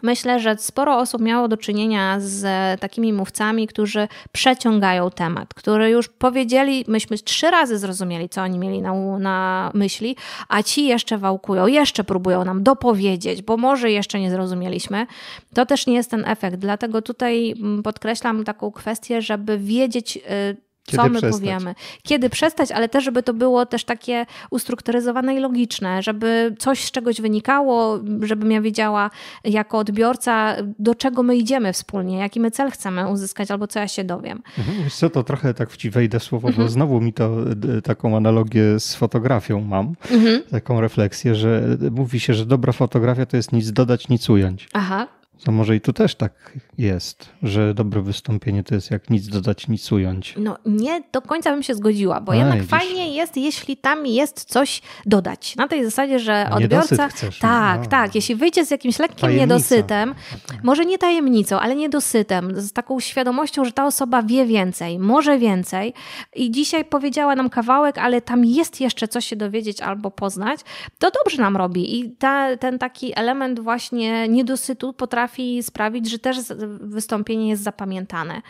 Myślę, że sporo osób miało do czynienia z takimi mówcami, którzy przeciągają temat, którzy już powiedzieli, myśmy trzy razy zrozumieli, co oni mieli na, na myśli, a ci jeszcze wałkują, jeszcze próbują nam dopowiedzieć, bo może jeszcze nie zrozumieliśmy. To też nie jest ten efekt, dlatego tutaj mm, podkreślam taką kwestię, żeby wiedzieć, y, kiedy co my przestać? powiemy, kiedy przestać, ale też, żeby to było też takie ustrukturyzowane i logiczne, żeby coś z czegoś wynikało, żebym ja wiedziała jako odbiorca, do czego my idziemy wspólnie, jaki my cel chcemy uzyskać, albo co ja się dowiem. Mhm. Wiesz co, to trochę tak w ci wejdę słowo, mhm. bo znowu mi to taką analogię z fotografią mam, mhm. taką refleksję, że mówi się, że dobra fotografia to jest nic dodać, nic ująć. Aha. To może i tu też tak jest, że dobre wystąpienie to jest jak nic dodać, nic ująć. No nie do końca bym się zgodziła, bo A, jednak fajnie jest, jeśli tam jest coś dodać. Na tej zasadzie, że odbiorca. Chcesz, no. tak, no. tak. Jeśli wyjdzie z jakimś lekkim Tajemnica. niedosytem, może nie tajemnicą, ale niedosytem, z taką świadomością, że ta osoba wie więcej, może więcej i dzisiaj powiedziała nam kawałek, ale tam jest jeszcze coś się dowiedzieć albo poznać, to dobrze nam robi. I ta, ten taki element właśnie niedosytu potrafi potrafi sprawić, że też wystąpienie jest zapamiętane.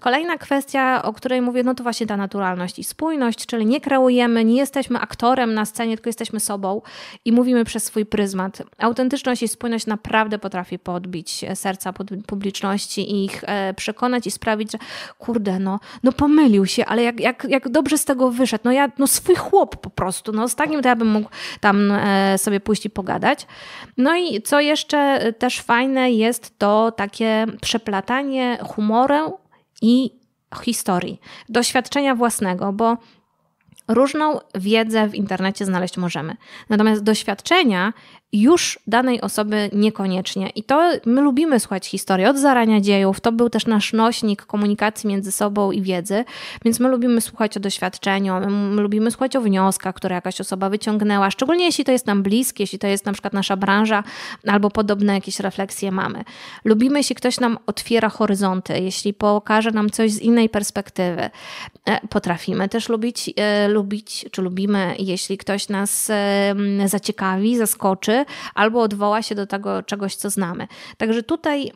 Kolejna kwestia, o której mówię, no to właśnie ta naturalność i spójność, czyli nie kreujemy, nie jesteśmy aktorem na scenie, tylko jesteśmy sobą i mówimy przez swój pryzmat. Autentyczność i spójność naprawdę potrafi podbić e, serca publiczności i ich e, przekonać i sprawić, że kurde, no, no pomylił się, ale jak, jak, jak dobrze z tego wyszedł, no ja, no swój chłop po prostu, no z takim to ja bym mógł tam e, sobie pójść i pogadać. No i co jeszcze też fajne jest, to takie przeplatanie humorem i historii, doświadczenia własnego, bo różną wiedzę w internecie znaleźć możemy. Natomiast doświadczenia już danej osoby niekoniecznie. I to my lubimy słuchać historii od zarania dziejów. To był też nasz nośnik komunikacji między sobą i wiedzy, więc my lubimy słuchać o doświadczeniu, my lubimy słuchać o wnioskach, które jakaś osoba wyciągnęła, szczególnie jeśli to jest nam bliskie, jeśli to jest na przykład nasza branża albo podobne jakieś refleksje mamy. Lubimy, jeśli ktoś nam otwiera horyzonty, jeśli pokaże nam coś z innej perspektywy. E, potrafimy też lubić, e, lubić czy lubimy, jeśli ktoś nas e, zaciekawi, zaskoczy, albo odwoła się do tego czegoś, co znamy. Także tutaj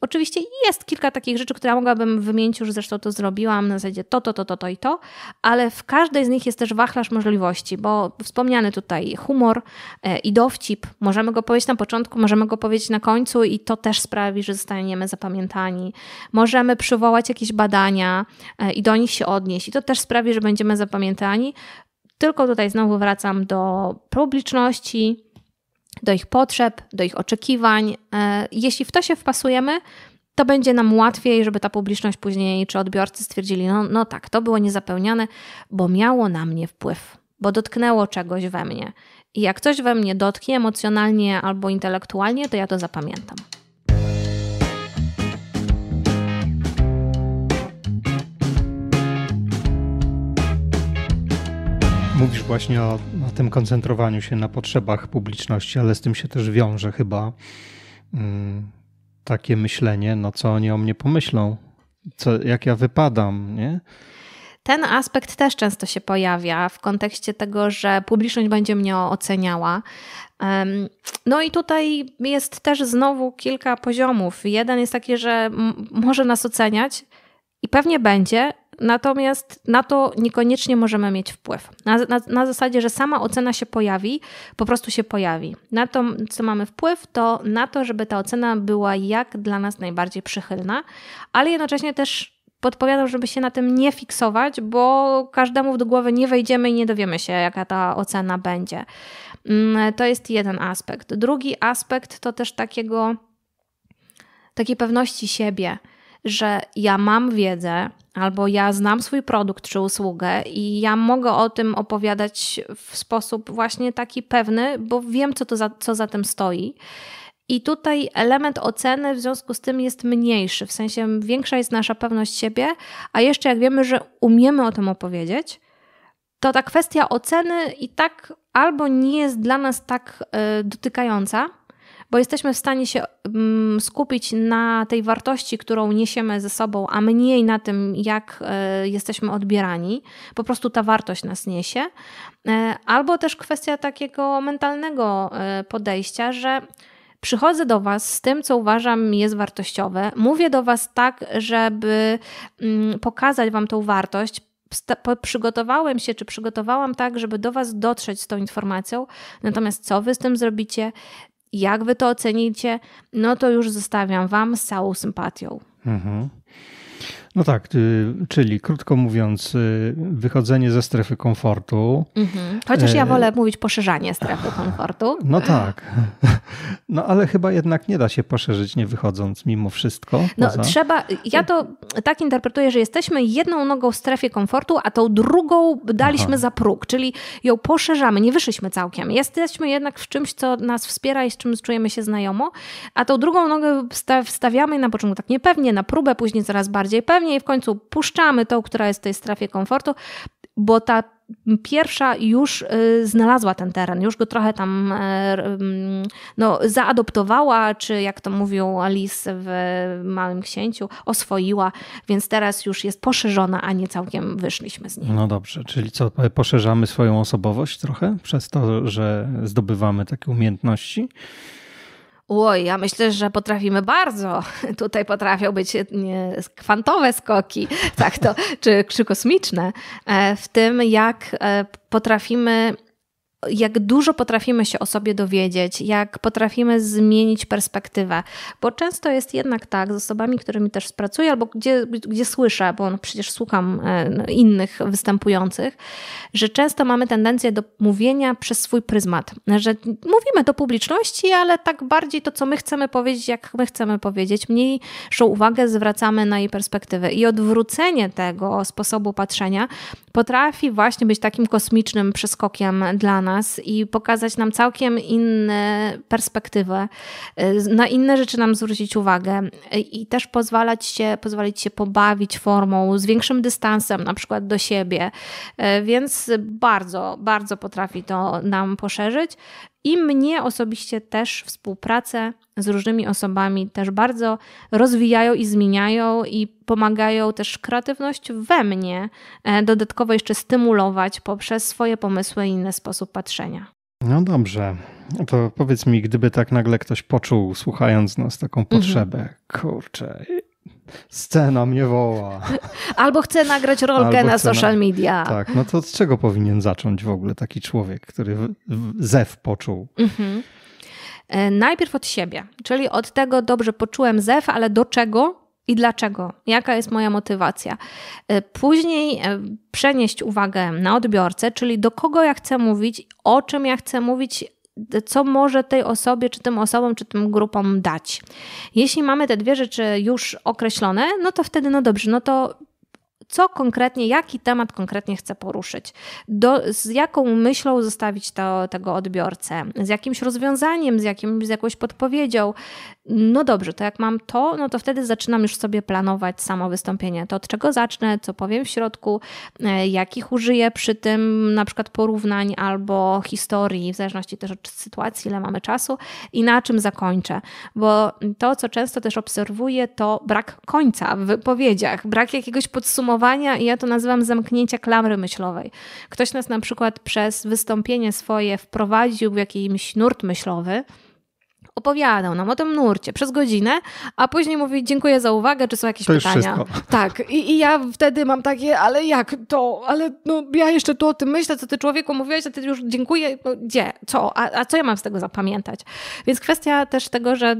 oczywiście jest kilka takich rzeczy, które mogłabym wymienić, już zresztą to zrobiłam na zasadzie to, to, to, to, to i to, ale w każdej z nich jest też wachlarz możliwości, bo wspomniany tutaj humor e, i dowcip, możemy go powiedzieć na początku, możemy go powiedzieć na końcu i to też sprawi, że zostaniemy zapamiętani. Możemy przywołać jakieś badania e, i do nich się odnieść i to też sprawi, że będziemy zapamiętani. Tylko tutaj znowu wracam do publiczności, do ich potrzeb, do ich oczekiwań. E, jeśli w to się wpasujemy, to będzie nam łatwiej, żeby ta publiczność później czy odbiorcy stwierdzili, no, no tak, to było niezapełniane, bo miało na mnie wpływ, bo dotknęło czegoś we mnie. I jak coś we mnie dotknie emocjonalnie albo intelektualnie, to ja to zapamiętam. mówisz właśnie o, o tym koncentrowaniu się na potrzebach publiczności, ale z tym się też wiąże chyba mm, takie myślenie, no co oni o mnie pomyślą, co, jak ja wypadam, nie? Ten aspekt też często się pojawia w kontekście tego, że publiczność będzie mnie oceniała. No i tutaj jest też znowu kilka poziomów. Jeden jest taki, że może nas oceniać i pewnie będzie, Natomiast na to niekoniecznie możemy mieć wpływ. Na, na, na, zasadzie, że sama ocena się pojawi, po prostu się pojawi. Na to, co mamy wpływ, to na to, żeby ta ocena była jak dla nas najbardziej przychylna, ale jednocześnie też podpowiadam, żeby się na tym nie fiksować, bo każdemu do głowy nie wejdziemy i nie dowiemy się, jaka ta ocena będzie. Mm, to jest jeden aspekt. Drugi aspekt to też takiego, takiej pewności siebie że ja mam wiedzę, albo ja znam swój produkt czy usługę i ja mogę o tym opowiadać w sposób właśnie taki pewny, bo wiem, co, to za, co za tym stoi. I tutaj element oceny w związku z tym jest mniejszy, w sensie większa jest nasza pewność siebie, a jeszcze jak wiemy, że umiemy o tym opowiedzieć, to ta kwestia oceny i tak albo nie jest dla nas tak y, dotykająca, bo jesteśmy w stanie się mm, skupić na tej wartości, którą niesiemy ze sobą, a mniej na tym, jak e, jesteśmy odbierani. Po prostu ta wartość nas niesie. E, albo też kwestia takiego mentalnego e, podejścia, że przychodzę do Was z tym, co uważam jest wartościowe. Mówię do Was tak, żeby mm, pokazać Wam tą wartość. Przygotowałem się, czy przygotowałam tak, żeby do Was dotrzeć z tą informacją, natomiast co Wy z tym zrobicie, jak wy to ocenicie, no to już zostawiam wam z całą sympatią. Mhm. No tak, y, czyli krótko mówiąc, y, wychodzenie ze strefy komfortu. Mhm. Chociaż ja e, wolę mówić poszerzanie strefy komfortu. No tak. No ale chyba jednak nie da się poszerzyć, nie wychodząc mimo wszystko. No poza. trzeba, ja to tak interpretuję, że jesteśmy jedną nogą w strefie komfortu, a tą drugą daliśmy Aha. za próg, czyli ją poszerzamy, nie wyszliśmy całkiem. Jesteśmy jednak w czymś, co nas wspiera i z czym czujemy się znajomo, a tą drugą nogę wstawiamy na początku tak niepewnie, na próbę, później coraz bardziej pewnie zwolnienie i w końcu puszczamy tą, która jest w tej strefie komfortu, bo ta pierwsza już y, znalazła ten teren, już go trochę tam e, mm, no, zaadoptowała, czy jak to mówił Alice w Małym Księciu, oswoiła, więc teraz już jest poszerzona, a nie całkiem wyszliśmy z niej. No dobrze, czyli co, e, poszerzamy swoją osobowość trochę przez to, że zdobywamy takie umiejętności. Oj, ja myślę, że potrafimy bardzo. Tutaj potrafią być nie, kwantowe skoki, tak to, czy, czy kosmiczne, e, w tym jak e, potrafimy jak dużo potrafimy się o sobie dowiedzieć, jak potrafimy zmienić perspektywę, bo często jest jednak tak z osobami, którymi też pracuję albo gdzie, gdzie słyszę, bo no przecież słucham e, no, innych występujących, że często mamy tendencję do mówienia przez swój pryzmat, że mówimy do publiczności, ale tak bardziej to, co my chcemy powiedzieć, jak my chcemy powiedzieć, mniejszą uwagę zwracamy na jej perspektywę i odwrócenie tego sposobu patrzenia potrafi właśnie być takim kosmicznym przeskokiem dla nas, nas i pokazać nam całkiem inne perspektywy, y, na inne rzeczy nam zwrócić uwagę y, i też pozwalać się, pozwolić się pobawić formą z większym dystansem, na przykład do siebie. Y, więc bardzo, bardzo potrafi to nam poszerzyć i mnie osobiście też współpracę z różnymi osobami też bardzo rozwijają i zmieniają i pomagają też kreatywność we mnie e, dodatkowo jeszcze stymulować poprzez swoje pomysły i inny sposób patrzenia. No dobrze, to powiedz mi, gdyby tak nagle ktoś poczuł, słuchając nas, taką mhm. potrzebę, mhm. kurczę, scena mnie woła. Albo chce nagrać rolkę Albo na social media. Tak, no to od czego powinien zacząć w ogóle taki człowiek, który zew poczuł? Mhm. E, najpierw od siebie, czyli od tego dobrze poczułem zew, ale do czego i dlaczego? Jaka jest moja motywacja? E, później e, przenieść uwagę na odbiorcę, czyli do kogo ja chcę mówić, o czym ja chcę mówić, co może tej osobie, czy tym osobom, czy tym grupom dać. Jeśli mamy te dwie rzeczy już określone, no to wtedy, no dobrze, no to co konkretnie, jaki temat konkretnie chcę poruszyć, do, z jaką myślą zostawić to, tego odbiorcę, z jakimś rozwiązaniem, z, jakim, z jakąś podpowiedzią. No dobrze, to jak mam to, no to wtedy zaczynam już sobie planować samo wystąpienie. To od czego zacznę, co powiem w środku, e, jakich użyję przy tym na przykład porównań albo historii, w zależności też od sytuacji, ile mamy czasu i na czym zakończę. Bo to, co często też obserwuję, to brak końca w wypowiedziach, brak jakiegoś podsumowania i ja to nazywam zamknięcia klamry myślowej. Ktoś nas na przykład przez wystąpienie swoje wprowadził w jakiś nurt myślowy, opowiadał nam o tym nurcie przez godzinę, a później mówi dziękuję za uwagę, czy są jakieś to pytania. Tak, I, I, ja wtedy mam takie, ale jak to, ale no, ja jeszcze tu o tym myślę, co ty człowieku mówiłeś, a ty już dziękuję, no, gdzie, co, a, a, co ja mam z tego zapamiętać? Więc kwestia też tego, że y,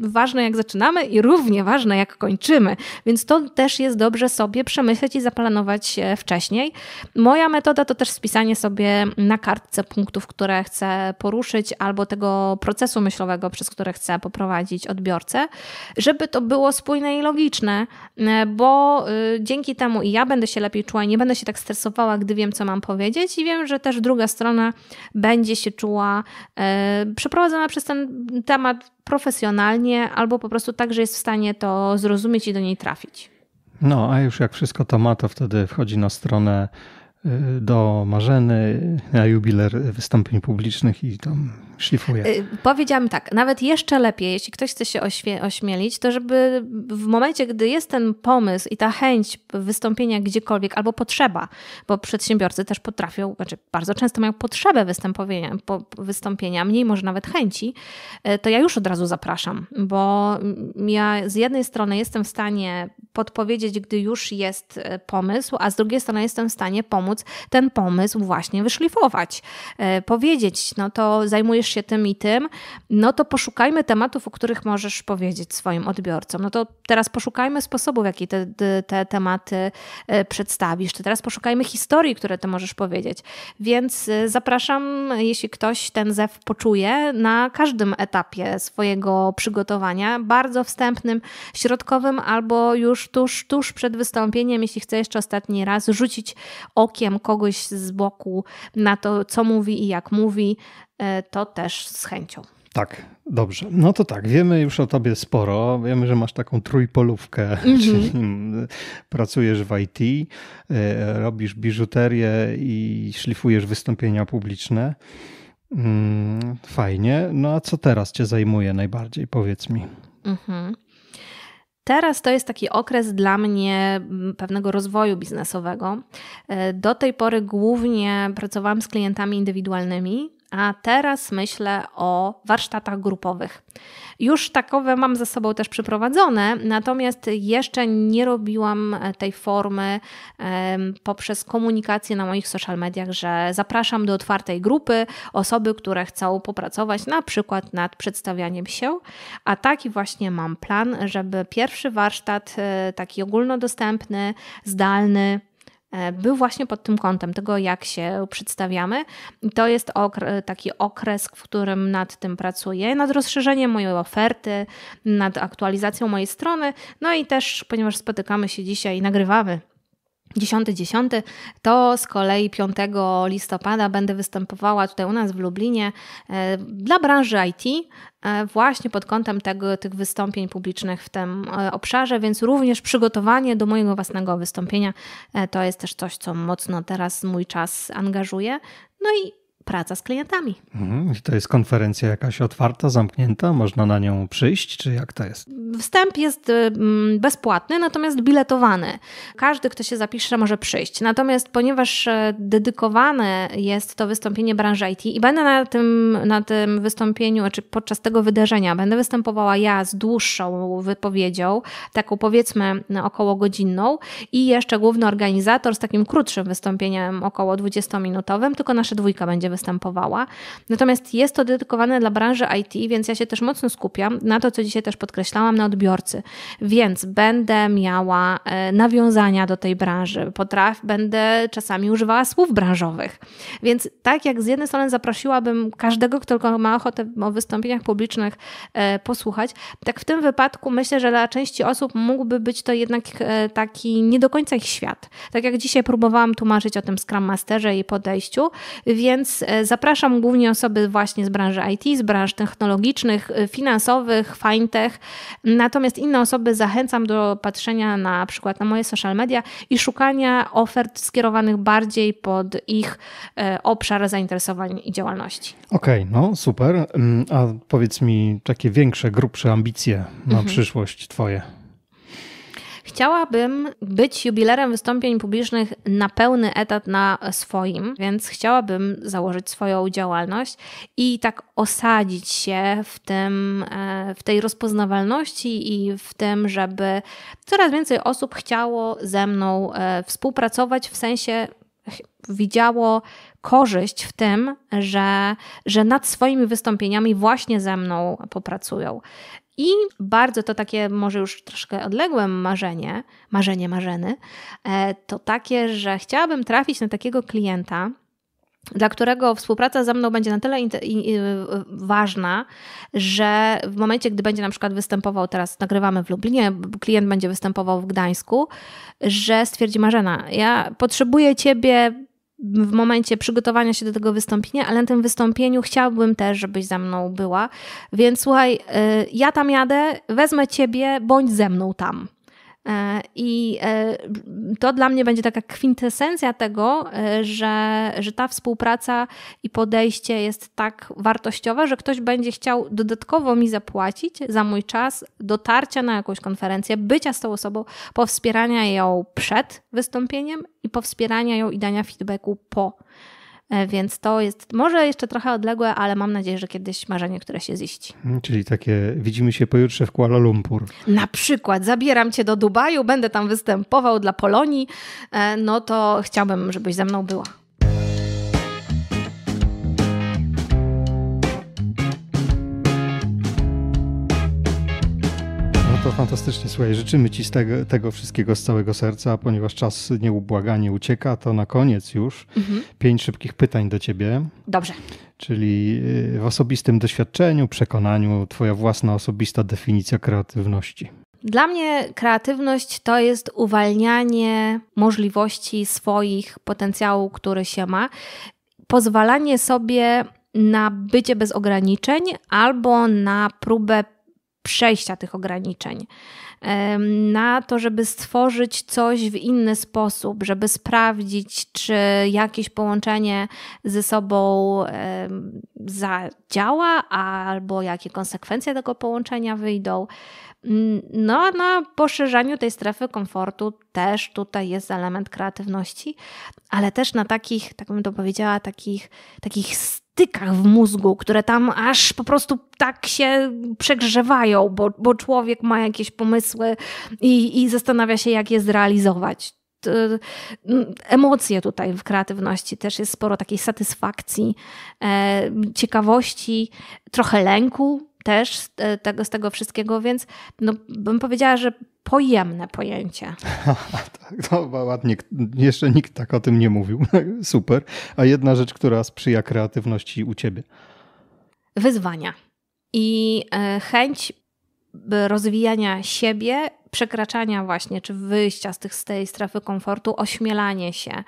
ważne jak zaczynamy i równie ważne jak kończymy, więc to też jest dobrze sobie przemyśleć i zaplanować wcześniej. Moja metoda to też spisanie sobie na kartce punktów, które chcę poruszyć albo tego procesu myślowego, przez które chcę poprowadzić odbiorcę, żeby to było spójne i logiczne, e, bo e, dzięki temu i ja będę się lepiej czuła i nie będę się tak stresowała, gdy wiem, co mam powiedzieć i wiem, że też druga strona będzie się czuła e, przeprowadzona przez ten temat profesjonalnie albo po prostu tak, że jest w stanie to zrozumieć i do niej trafić. No, a już jak wszystko to ma, to wtedy wchodzi na stronę do Marzeny na jubiler wystąpień publicznych i tam szlifuje. Y, powiedziałam tak, nawet jeszcze lepiej, jeśli ktoś chce się ośmielić, to żeby w momencie, gdy jest ten pomysł i ta chęć wystąpienia gdziekolwiek, albo potrzeba, bo przedsiębiorcy też potrafią, znaczy bardzo często mają potrzebę wystąpienia, po wystąpienia mniej może nawet chęci, y, to ja już od razu zapraszam, bo ja z jednej strony jestem w stanie podpowiedzieć, gdy już jest y, pomysł, a z drugiej strony jestem w stanie pomóc ten pomysł właśnie wyszlifować. E, powiedzieć, no to zajmujesz się tym i tym, no to poszukajmy tematów, o których możesz powiedzieć swoim odbiorcom. No to teraz poszukajmy sposobów, w jaki te, te tematy e, przedstawisz, czy teraz poszukajmy historii, które ty możesz powiedzieć. Więc e, zapraszam, jeśli ktoś ten zew poczuje, na każdym etapie swojego przygotowania, bardzo wstępnym, środkowym albo już tuż, tuż przed wystąpieniem, jeśli chce jeszcze ostatni raz rzucić okiem okiem kogoś z boku na to, co mówi i jak mówi, e, to też z chęcią. Tak, dobrze. No to tak, wiemy już o tobie sporo. Wiemy, że masz taką trójpolówkę, mm -hmm. czyli pracujesz w IT, e, robisz biżuterię i szlifujesz wystąpienia publiczne. Mm, fajnie. No a co teraz cię zajmuje najbardziej, powiedz mi? Mhm. Teraz to jest taki okres dla mnie mm, pewnego rozwoju biznesowego. E, do tej pory głównie pracowałam z klientami indywidualnymi, a teraz myślę o warsztatach grupowych. Już takowe mam ze sobą też przeprowadzone, natomiast jeszcze nie robiłam e, tej formy poprzez komunikację na moich social mediach, że zapraszam do otwartej grupy osoby, które chcą popracować na przykład nad przedstawianiem się, a taki właśnie mam plan, żeby pierwszy warsztat, e, taki ogólnodostępny, zdalny, E, był właśnie pod tym kątem tego, jak się przedstawiamy. I to jest okre, taki okres, w którym nad tym pracuję, nad rozszerzeniem mojej oferty, nad aktualizacją mojej strony. No i też, ponieważ spotykamy się dzisiaj i nagrywamy 10, to z kolei 5 listopada będę występowała tutaj u nas w Lublinie e, dla branży IT, e, właśnie pod kątem tego, tych wystąpień publicznych w tym e, obszarze, więc również przygotowanie do mojego własnego wystąpienia to jest też coś, co mocno teraz mój czas angażuje. No i praca z klientami. Mhm. I to jest konferencja jakaś otwarta, zamknięta? Można na nią przyjść, czy jak to jest? Wstęp jest y, mm, bezpłatny, natomiast biletowany. Każdy, kto się zapisze, może przyjść. Natomiast ponieważ e, dedykowane jest to wystąpienie branży IT i będę na tym, na tym wystąpieniu, czy podczas tego wydarzenia będę występowała ja z dłuższą wypowiedzią, taką powiedzmy około godzinną i jeszcze główny organizator z takim krótszym wystąpieniem, około 20-minutowym, tylko nasze dwójka będzie występowała. Natomiast jest to dedykowane dla branży IT, więc ja się też mocno skupiam na to, co dzisiaj też podkreślałam, na odbiorcy. Więc będę miała e, nawiązania do tej branży, potraf, będę czasami używała słów branżowych. Więc tak jak z jednej strony zaprosiłabym każdego, kto tylko ma ochotę o wystąpieniach publicznych e, posłuchać, tak w tym wypadku myślę, że dla części osób mógłby być to jednak e, taki nie do końca ich świat. Tak jak dzisiaj próbowałam tłumaczyć o tym Scrum Masterze i podejściu, więc E, zapraszam głównie osoby właśnie z branży IT, z branż technologicznych, e, finansowych, fintech. Natomiast inne osoby zachęcam do patrzenia na przykład na moje social media i szukania ofert skierowanych bardziej pod ich e, obszar zainteresowań i działalności. Okej, okay, no super. Mm, a powiedz mi takie większe, grubsze ambicje na mhm. przyszłość Twoje. Chciałabym być jubilerem wystąpień publicznych na pełny etat na swoim, więc chciałabym założyć swoją działalność i tak osadzić się w, tym, e, w tej rozpoznawalności i w tym, żeby coraz więcej osób chciało ze mną e, współpracować w sensie widziało korzyść w tym, że, że nad swoimi wystąpieniami właśnie ze mną popracują. I bardzo to takie, może już troszkę odległe marzenie, marzenie marzeny, e, to takie, że chciałabym trafić na takiego klienta, dla którego współpraca ze mną będzie na tyle ważna, że w momencie, gdy będzie na przykład występował, teraz nagrywamy w Lublinie, klient będzie występował w Gdańsku, że stwierdzi Marzena, ja potrzebuję ciebie w momencie przygotowania się do tego wystąpienia, ale na tym wystąpieniu chciałbym też, żebyś ze mną była. Więc słuchaj, y, ja tam jadę, wezmę ciebie, bądź ze mną tam. E, I e, to dla mnie będzie taka kwintesencja tego, e, że, że ta współpraca i podejście jest tak wartościowe, że ktoś będzie chciał dodatkowo mi zapłacić za mój czas dotarcia na jakąś konferencję, bycia z tą osobą, powspierania ją przed wystąpieniem i powspierania ją i dania feedbacku po. E, więc to jest może jeszcze trochę odległe, ale mam nadzieję, że kiedyś marzenie, które się ziści. Mm, czyli takie widzimy się pojutrze w Kuala Lumpur. Na przykład zabieram cię do Dubaju, będę tam występował dla Polonii, e, no to chciałbym, żebyś ze mną była. to fantastycznie. Słuchaj, życzymy Ci tego, tego, wszystkiego z całego serca, ponieważ czas nieubłaganie ucieka, to na koniec już mhm. pięć szybkich pytań do Ciebie. Dobrze. Czyli y, w osobistym doświadczeniu, przekonaniu, Twoja własna osobista definicja kreatywności. Dla mnie kreatywność to jest uwalnianie możliwości swoich potencjału, który się ma, pozwalanie sobie na bycie bez ograniczeń albo na próbę przejścia tych ograniczeń, na to, żeby stworzyć coś w inny sposób, żeby sprawdzić, czy jakieś połączenie ze sobą zadziała, albo jakie konsekwencje tego połączenia wyjdą. Mm, no, a na poszerzaniu tej strefy komfortu też tutaj jest element kreatywności, ale też na takich, tak bym to powiedziała, takich, takich stykach w mózgu, które tam aż po prostu tak się przegrzewają, bo, bo człowiek ma jakieś pomysły i, i zastanawia się, jak je zrealizować emocje tutaj w kreatywności. Też jest sporo takiej satysfakcji, e, ciekawości, trochę lęku, też z e, tego, z tego wszystkiego, więc no, bym powiedziała, że pojemne pojęcie. Tak, to no, ładnie. Jeszcze nikt tak o tym nie mówił. Super. A jedna rzecz, która sprzyja kreatywności u ciebie? Wyzwania. I e, chęć rozwijania siebie, przekraczania właśnie, czy wyjścia z, tych, z tej strefy komfortu, ośmielanie się.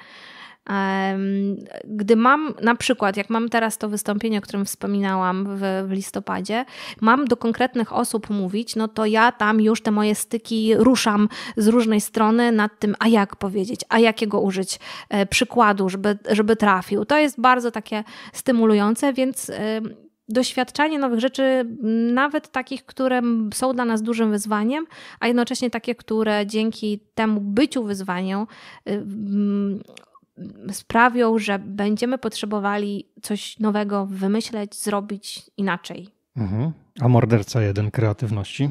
Gdy mam na przykład, jak mam teraz to wystąpienie, o którym wspominałam w, w, listopadzie, mam do konkretnych osób mówić, no to ja tam już te moje styki ruszam z różnej strony nad tym, a jak powiedzieć, a jakiego użyć e, przykładu, żeby, żeby trafił. To jest bardzo takie stymulujące, więc e, doświadczanie nowych rzeczy, nawet takich, które są dla nas dużym wyzwaniem, a jednocześnie takie, które dzięki temu byciu wyzwaniem y, sprawią, że będziemy potrzebowali coś nowego wymyśleć, zrobić inaczej. Mhm. A morderca jeden kreatywności?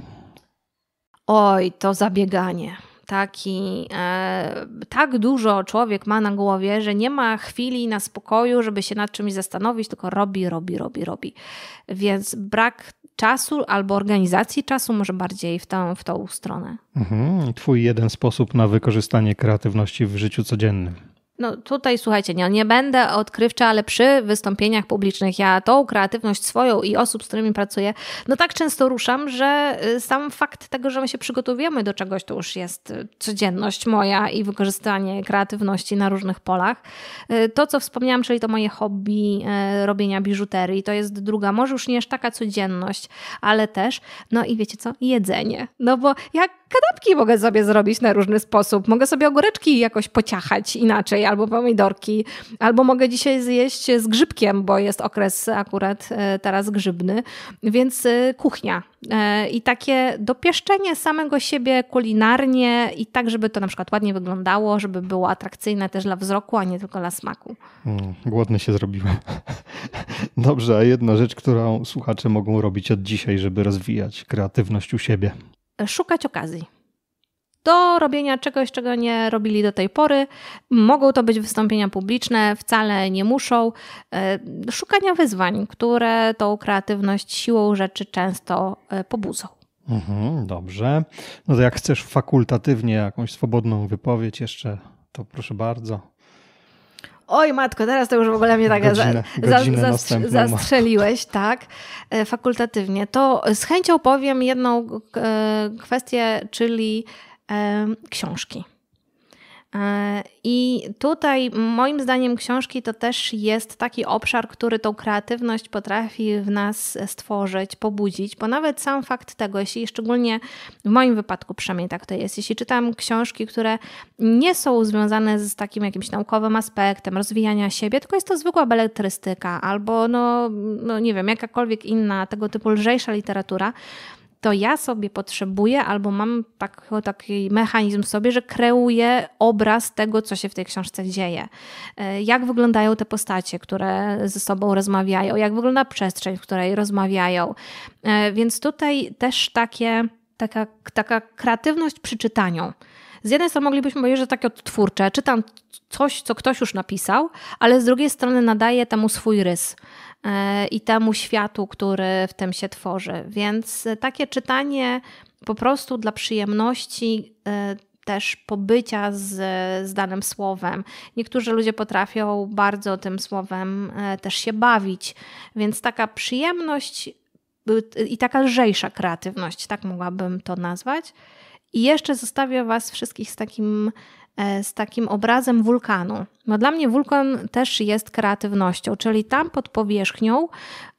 Oj, to zabieganie. Taki, e, tak dużo człowiek ma na głowie, że nie ma chwili na spokoju, żeby się nad czymś zastanowić, tylko robi, robi, robi, robi. Więc brak czasu albo organizacji czasu, może bardziej w tą, w tą stronę. Mhm. Twój jeden sposób na wykorzystanie kreatywności w życiu codziennym. No tutaj słuchajcie, nie, nie będę odkrywcza, ale przy wystąpieniach publicznych ja tą kreatywność swoją i osób, z którymi pracuję, no tak często ruszam, że y, sam fakt tego, że my się przygotowujemy do czegoś, to już jest y, codzienność moja i wykorzystanie kreatywności na różnych polach. Y, to, co wspomniałam, czyli to moje hobby robienia biżuterii, to jest druga, może już nie aż taka codzienność, ale też, no i wiecie co, jedzenie. No bo ja kanapki mogę sobie zrobić na różny sposób, mogę sobie ogóreczki jakoś pociachać inaczej, albo pomidorki, albo mogę dzisiaj zjeść z grzybkiem, bo jest okres akurat e, teraz grzybny, więc e, kuchnia. E, I takie dopieszczenie samego siebie kulinarnie i tak, żeby to na przykład ładnie wyglądało, żeby było atrakcyjne też dla wzroku, a nie tylko dla smaku. Mm, głodny się zrobiłem. Dobrze, a jedna rzecz, którą słuchacze mogą robić od dzisiaj, żeby rozwijać kreatywność u siebie? Szukać okazji do robienia czegoś, czego nie robili do tej pory. Mogą to być wystąpienia publiczne, wcale nie muszą. E, szukania wyzwań, które tą kreatywność siłą rzeczy często e, pobudzą. Mhm, dobrze. No to jak chcesz fakultatywnie jakąś swobodną wypowiedź jeszcze, to proszę bardzo. Oj matko, teraz to już w ogóle mnie tak godzinę, za, godzinę za, zastrzeliłeś, tak, e, fakultatywnie. To z chęcią powiem jedną kwestię, czyli książki. E, I tutaj moim zdaniem książki to też jest taki obszar, który tą kreatywność potrafi w nas stworzyć, pobudzić, bo nawet sam fakt tego, jeśli szczególnie w moim wypadku przynajmniej tak to jest, jeśli czytam książki, które nie są związane z takim jakimś naukowym aspektem rozwijania siebie, tylko jest to zwykła beletrystyka albo no, no nie wiem, jakakolwiek inna tego typu lżejsza literatura, to ja sobie potrzebuję albo mam tak, taki mechanizm w sobie, że kreuję obraz tego, co się w tej książce dzieje. E, jak wyglądają te postacie, które ze sobą rozmawiają, jak wygląda przestrzeń, w której rozmawiają. E, więc tutaj też takie, taka, taka kreatywność przy czytaniu. Z jednej strony moglibyśmy powiedzieć, że takie odtwórcze, czytam coś, co ktoś już napisał, ale z drugiej strony nadaje temu swój rys. E, i temu światu, który w tym się tworzy. Więc e, takie czytanie po prostu dla przyjemności e, też pobycia z, z danym słowem. Niektórzy ludzie potrafią bardzo tym słowem też się bawić, więc taka przyjemność i taka lżejsza kreatywność, tak mogłabym to nazwać. I jeszcze zostawię Was wszystkich z takim E, z takim obrazem wulkanu. No dla mnie wulkan też jest kreatywnością, czyli tam pod powierzchnią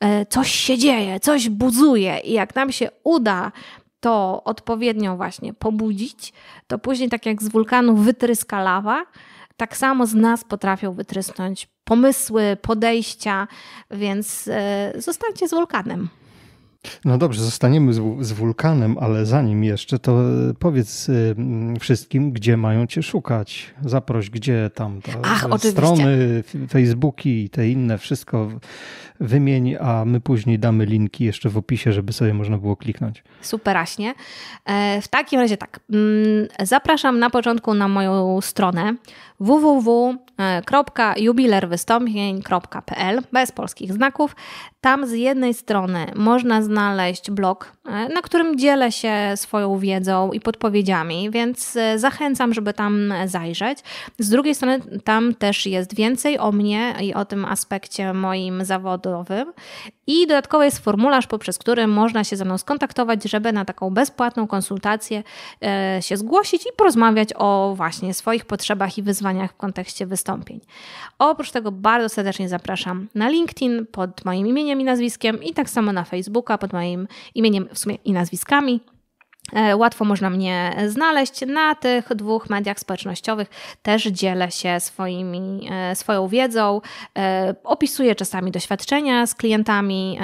e, coś się dzieje, coś buzuje i jak nam się uda to odpowiednio właśnie pobudzić, to później tak jak z wulkanu wytryska lawa, tak samo z nas potrafią wytrysnąć pomysły, podejścia, więc e, zostańcie z wulkanem. No dobrze, zostaniemy z, z, wulkanem, ale zanim jeszcze, to e, powiedz y, wszystkim, gdzie mają cię szukać. Zaproś, gdzie tam te, Ach, strony, Facebooki i te inne, wszystko wymień, a my później damy linki jeszcze w opisie, żeby sobie można było kliknąć. Superaśnie. E, w takim razie tak. Mm, zapraszam na początku na moją stronę www.jubilerwystąpień.pl bez polskich znaków. Tam z jednej strony można znaleźć blog, e, na którym dzielę się swoją wiedzą i podpowiedziami, więc e, zachęcam, żeby tam zajrzeć. Z drugiej strony, tam też jest więcej o mnie i o tym aspekcie moim zawodowym i dodatkowo jest formularz, poprzez który można się ze mną skontaktować, żeby na taką bezpłatną konsultację e, się zgłosić i porozmawiać o właśnie swoich potrzebach i wyzwaniach w kontekście wystąpień. Oprócz tego bardzo serdecznie zapraszam na LinkedIn pod moim imieniem i nazwiskiem i tak samo na Facebooka pod moim imieniem w sumie i nazwiskami. E, łatwo można mnie znaleźć na tych dwóch mediach społecznościowych. Też dzielę się swoimi, e, swoją wiedzą, e, opisuję czasami doświadczenia z klientami,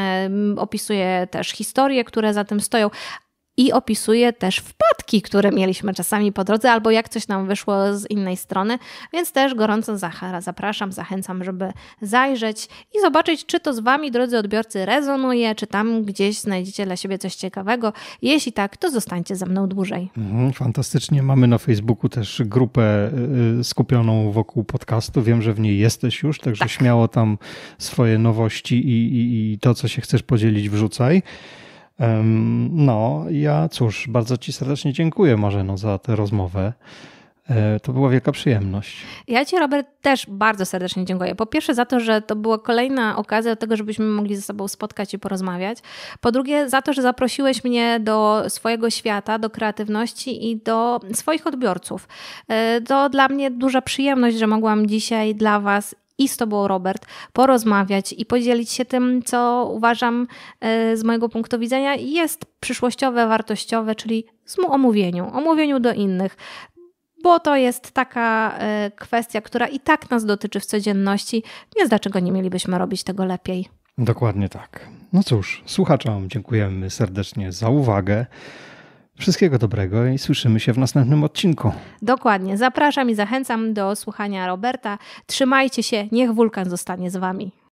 opisuję też historie, które za tym stoją, i opisuje też wpadki, które mieliśmy czasami po drodze, albo jak coś nam wyszło z innej strony, więc też gorąco zapraszam, zachęcam, żeby zajrzeć i zobaczyć, czy to z Wami, drodzy odbiorcy, rezonuje, czy tam gdzieś znajdziecie dla siebie coś ciekawego. Jeśli tak, to zostańcie ze mną dłużej. Mhm, fantastycznie. Mamy na Facebooku też grupę y, y, skupioną wokół podcastu. Wiem, że w niej jesteś już, także tak. śmiało tam swoje nowości i, i, i to, co się chcesz podzielić, wrzucaj. No, ja cóż, bardzo Ci serdecznie dziękuję, Marzeno, za tę rozmowę. E, to była wielka przyjemność. Ja Ci, Robert, też bardzo serdecznie dziękuję. Po pierwsze, za to, że to była kolejna okazja do tego, żebyśmy mogli ze sobą spotkać i porozmawiać. Po drugie, za to, że zaprosiłeś mnie do swojego świata, do kreatywności i do swoich odbiorców. E, to dla mnie duża przyjemność, że mogłam dzisiaj dla Was i z Tobą, Robert, porozmawiać i podzielić się tym, co uważam e, z mojego punktu widzenia jest przyszłościowe, wartościowe, czyli z omówieniu, omówieniu do innych bo to jest taka e, kwestia, która i tak nas dotyczy w codzienności, więc dlaczego nie mielibyśmy robić tego lepiej? Dokładnie tak. No cóż, słuchaczom dziękujemy serdecznie za uwagę. Wszystkiego dobrego i słyszymy się w następnym odcinku. Dokładnie. Zapraszam i zachęcam do słuchania Roberta. Trzymajcie się, niech wulkan zostanie z wami.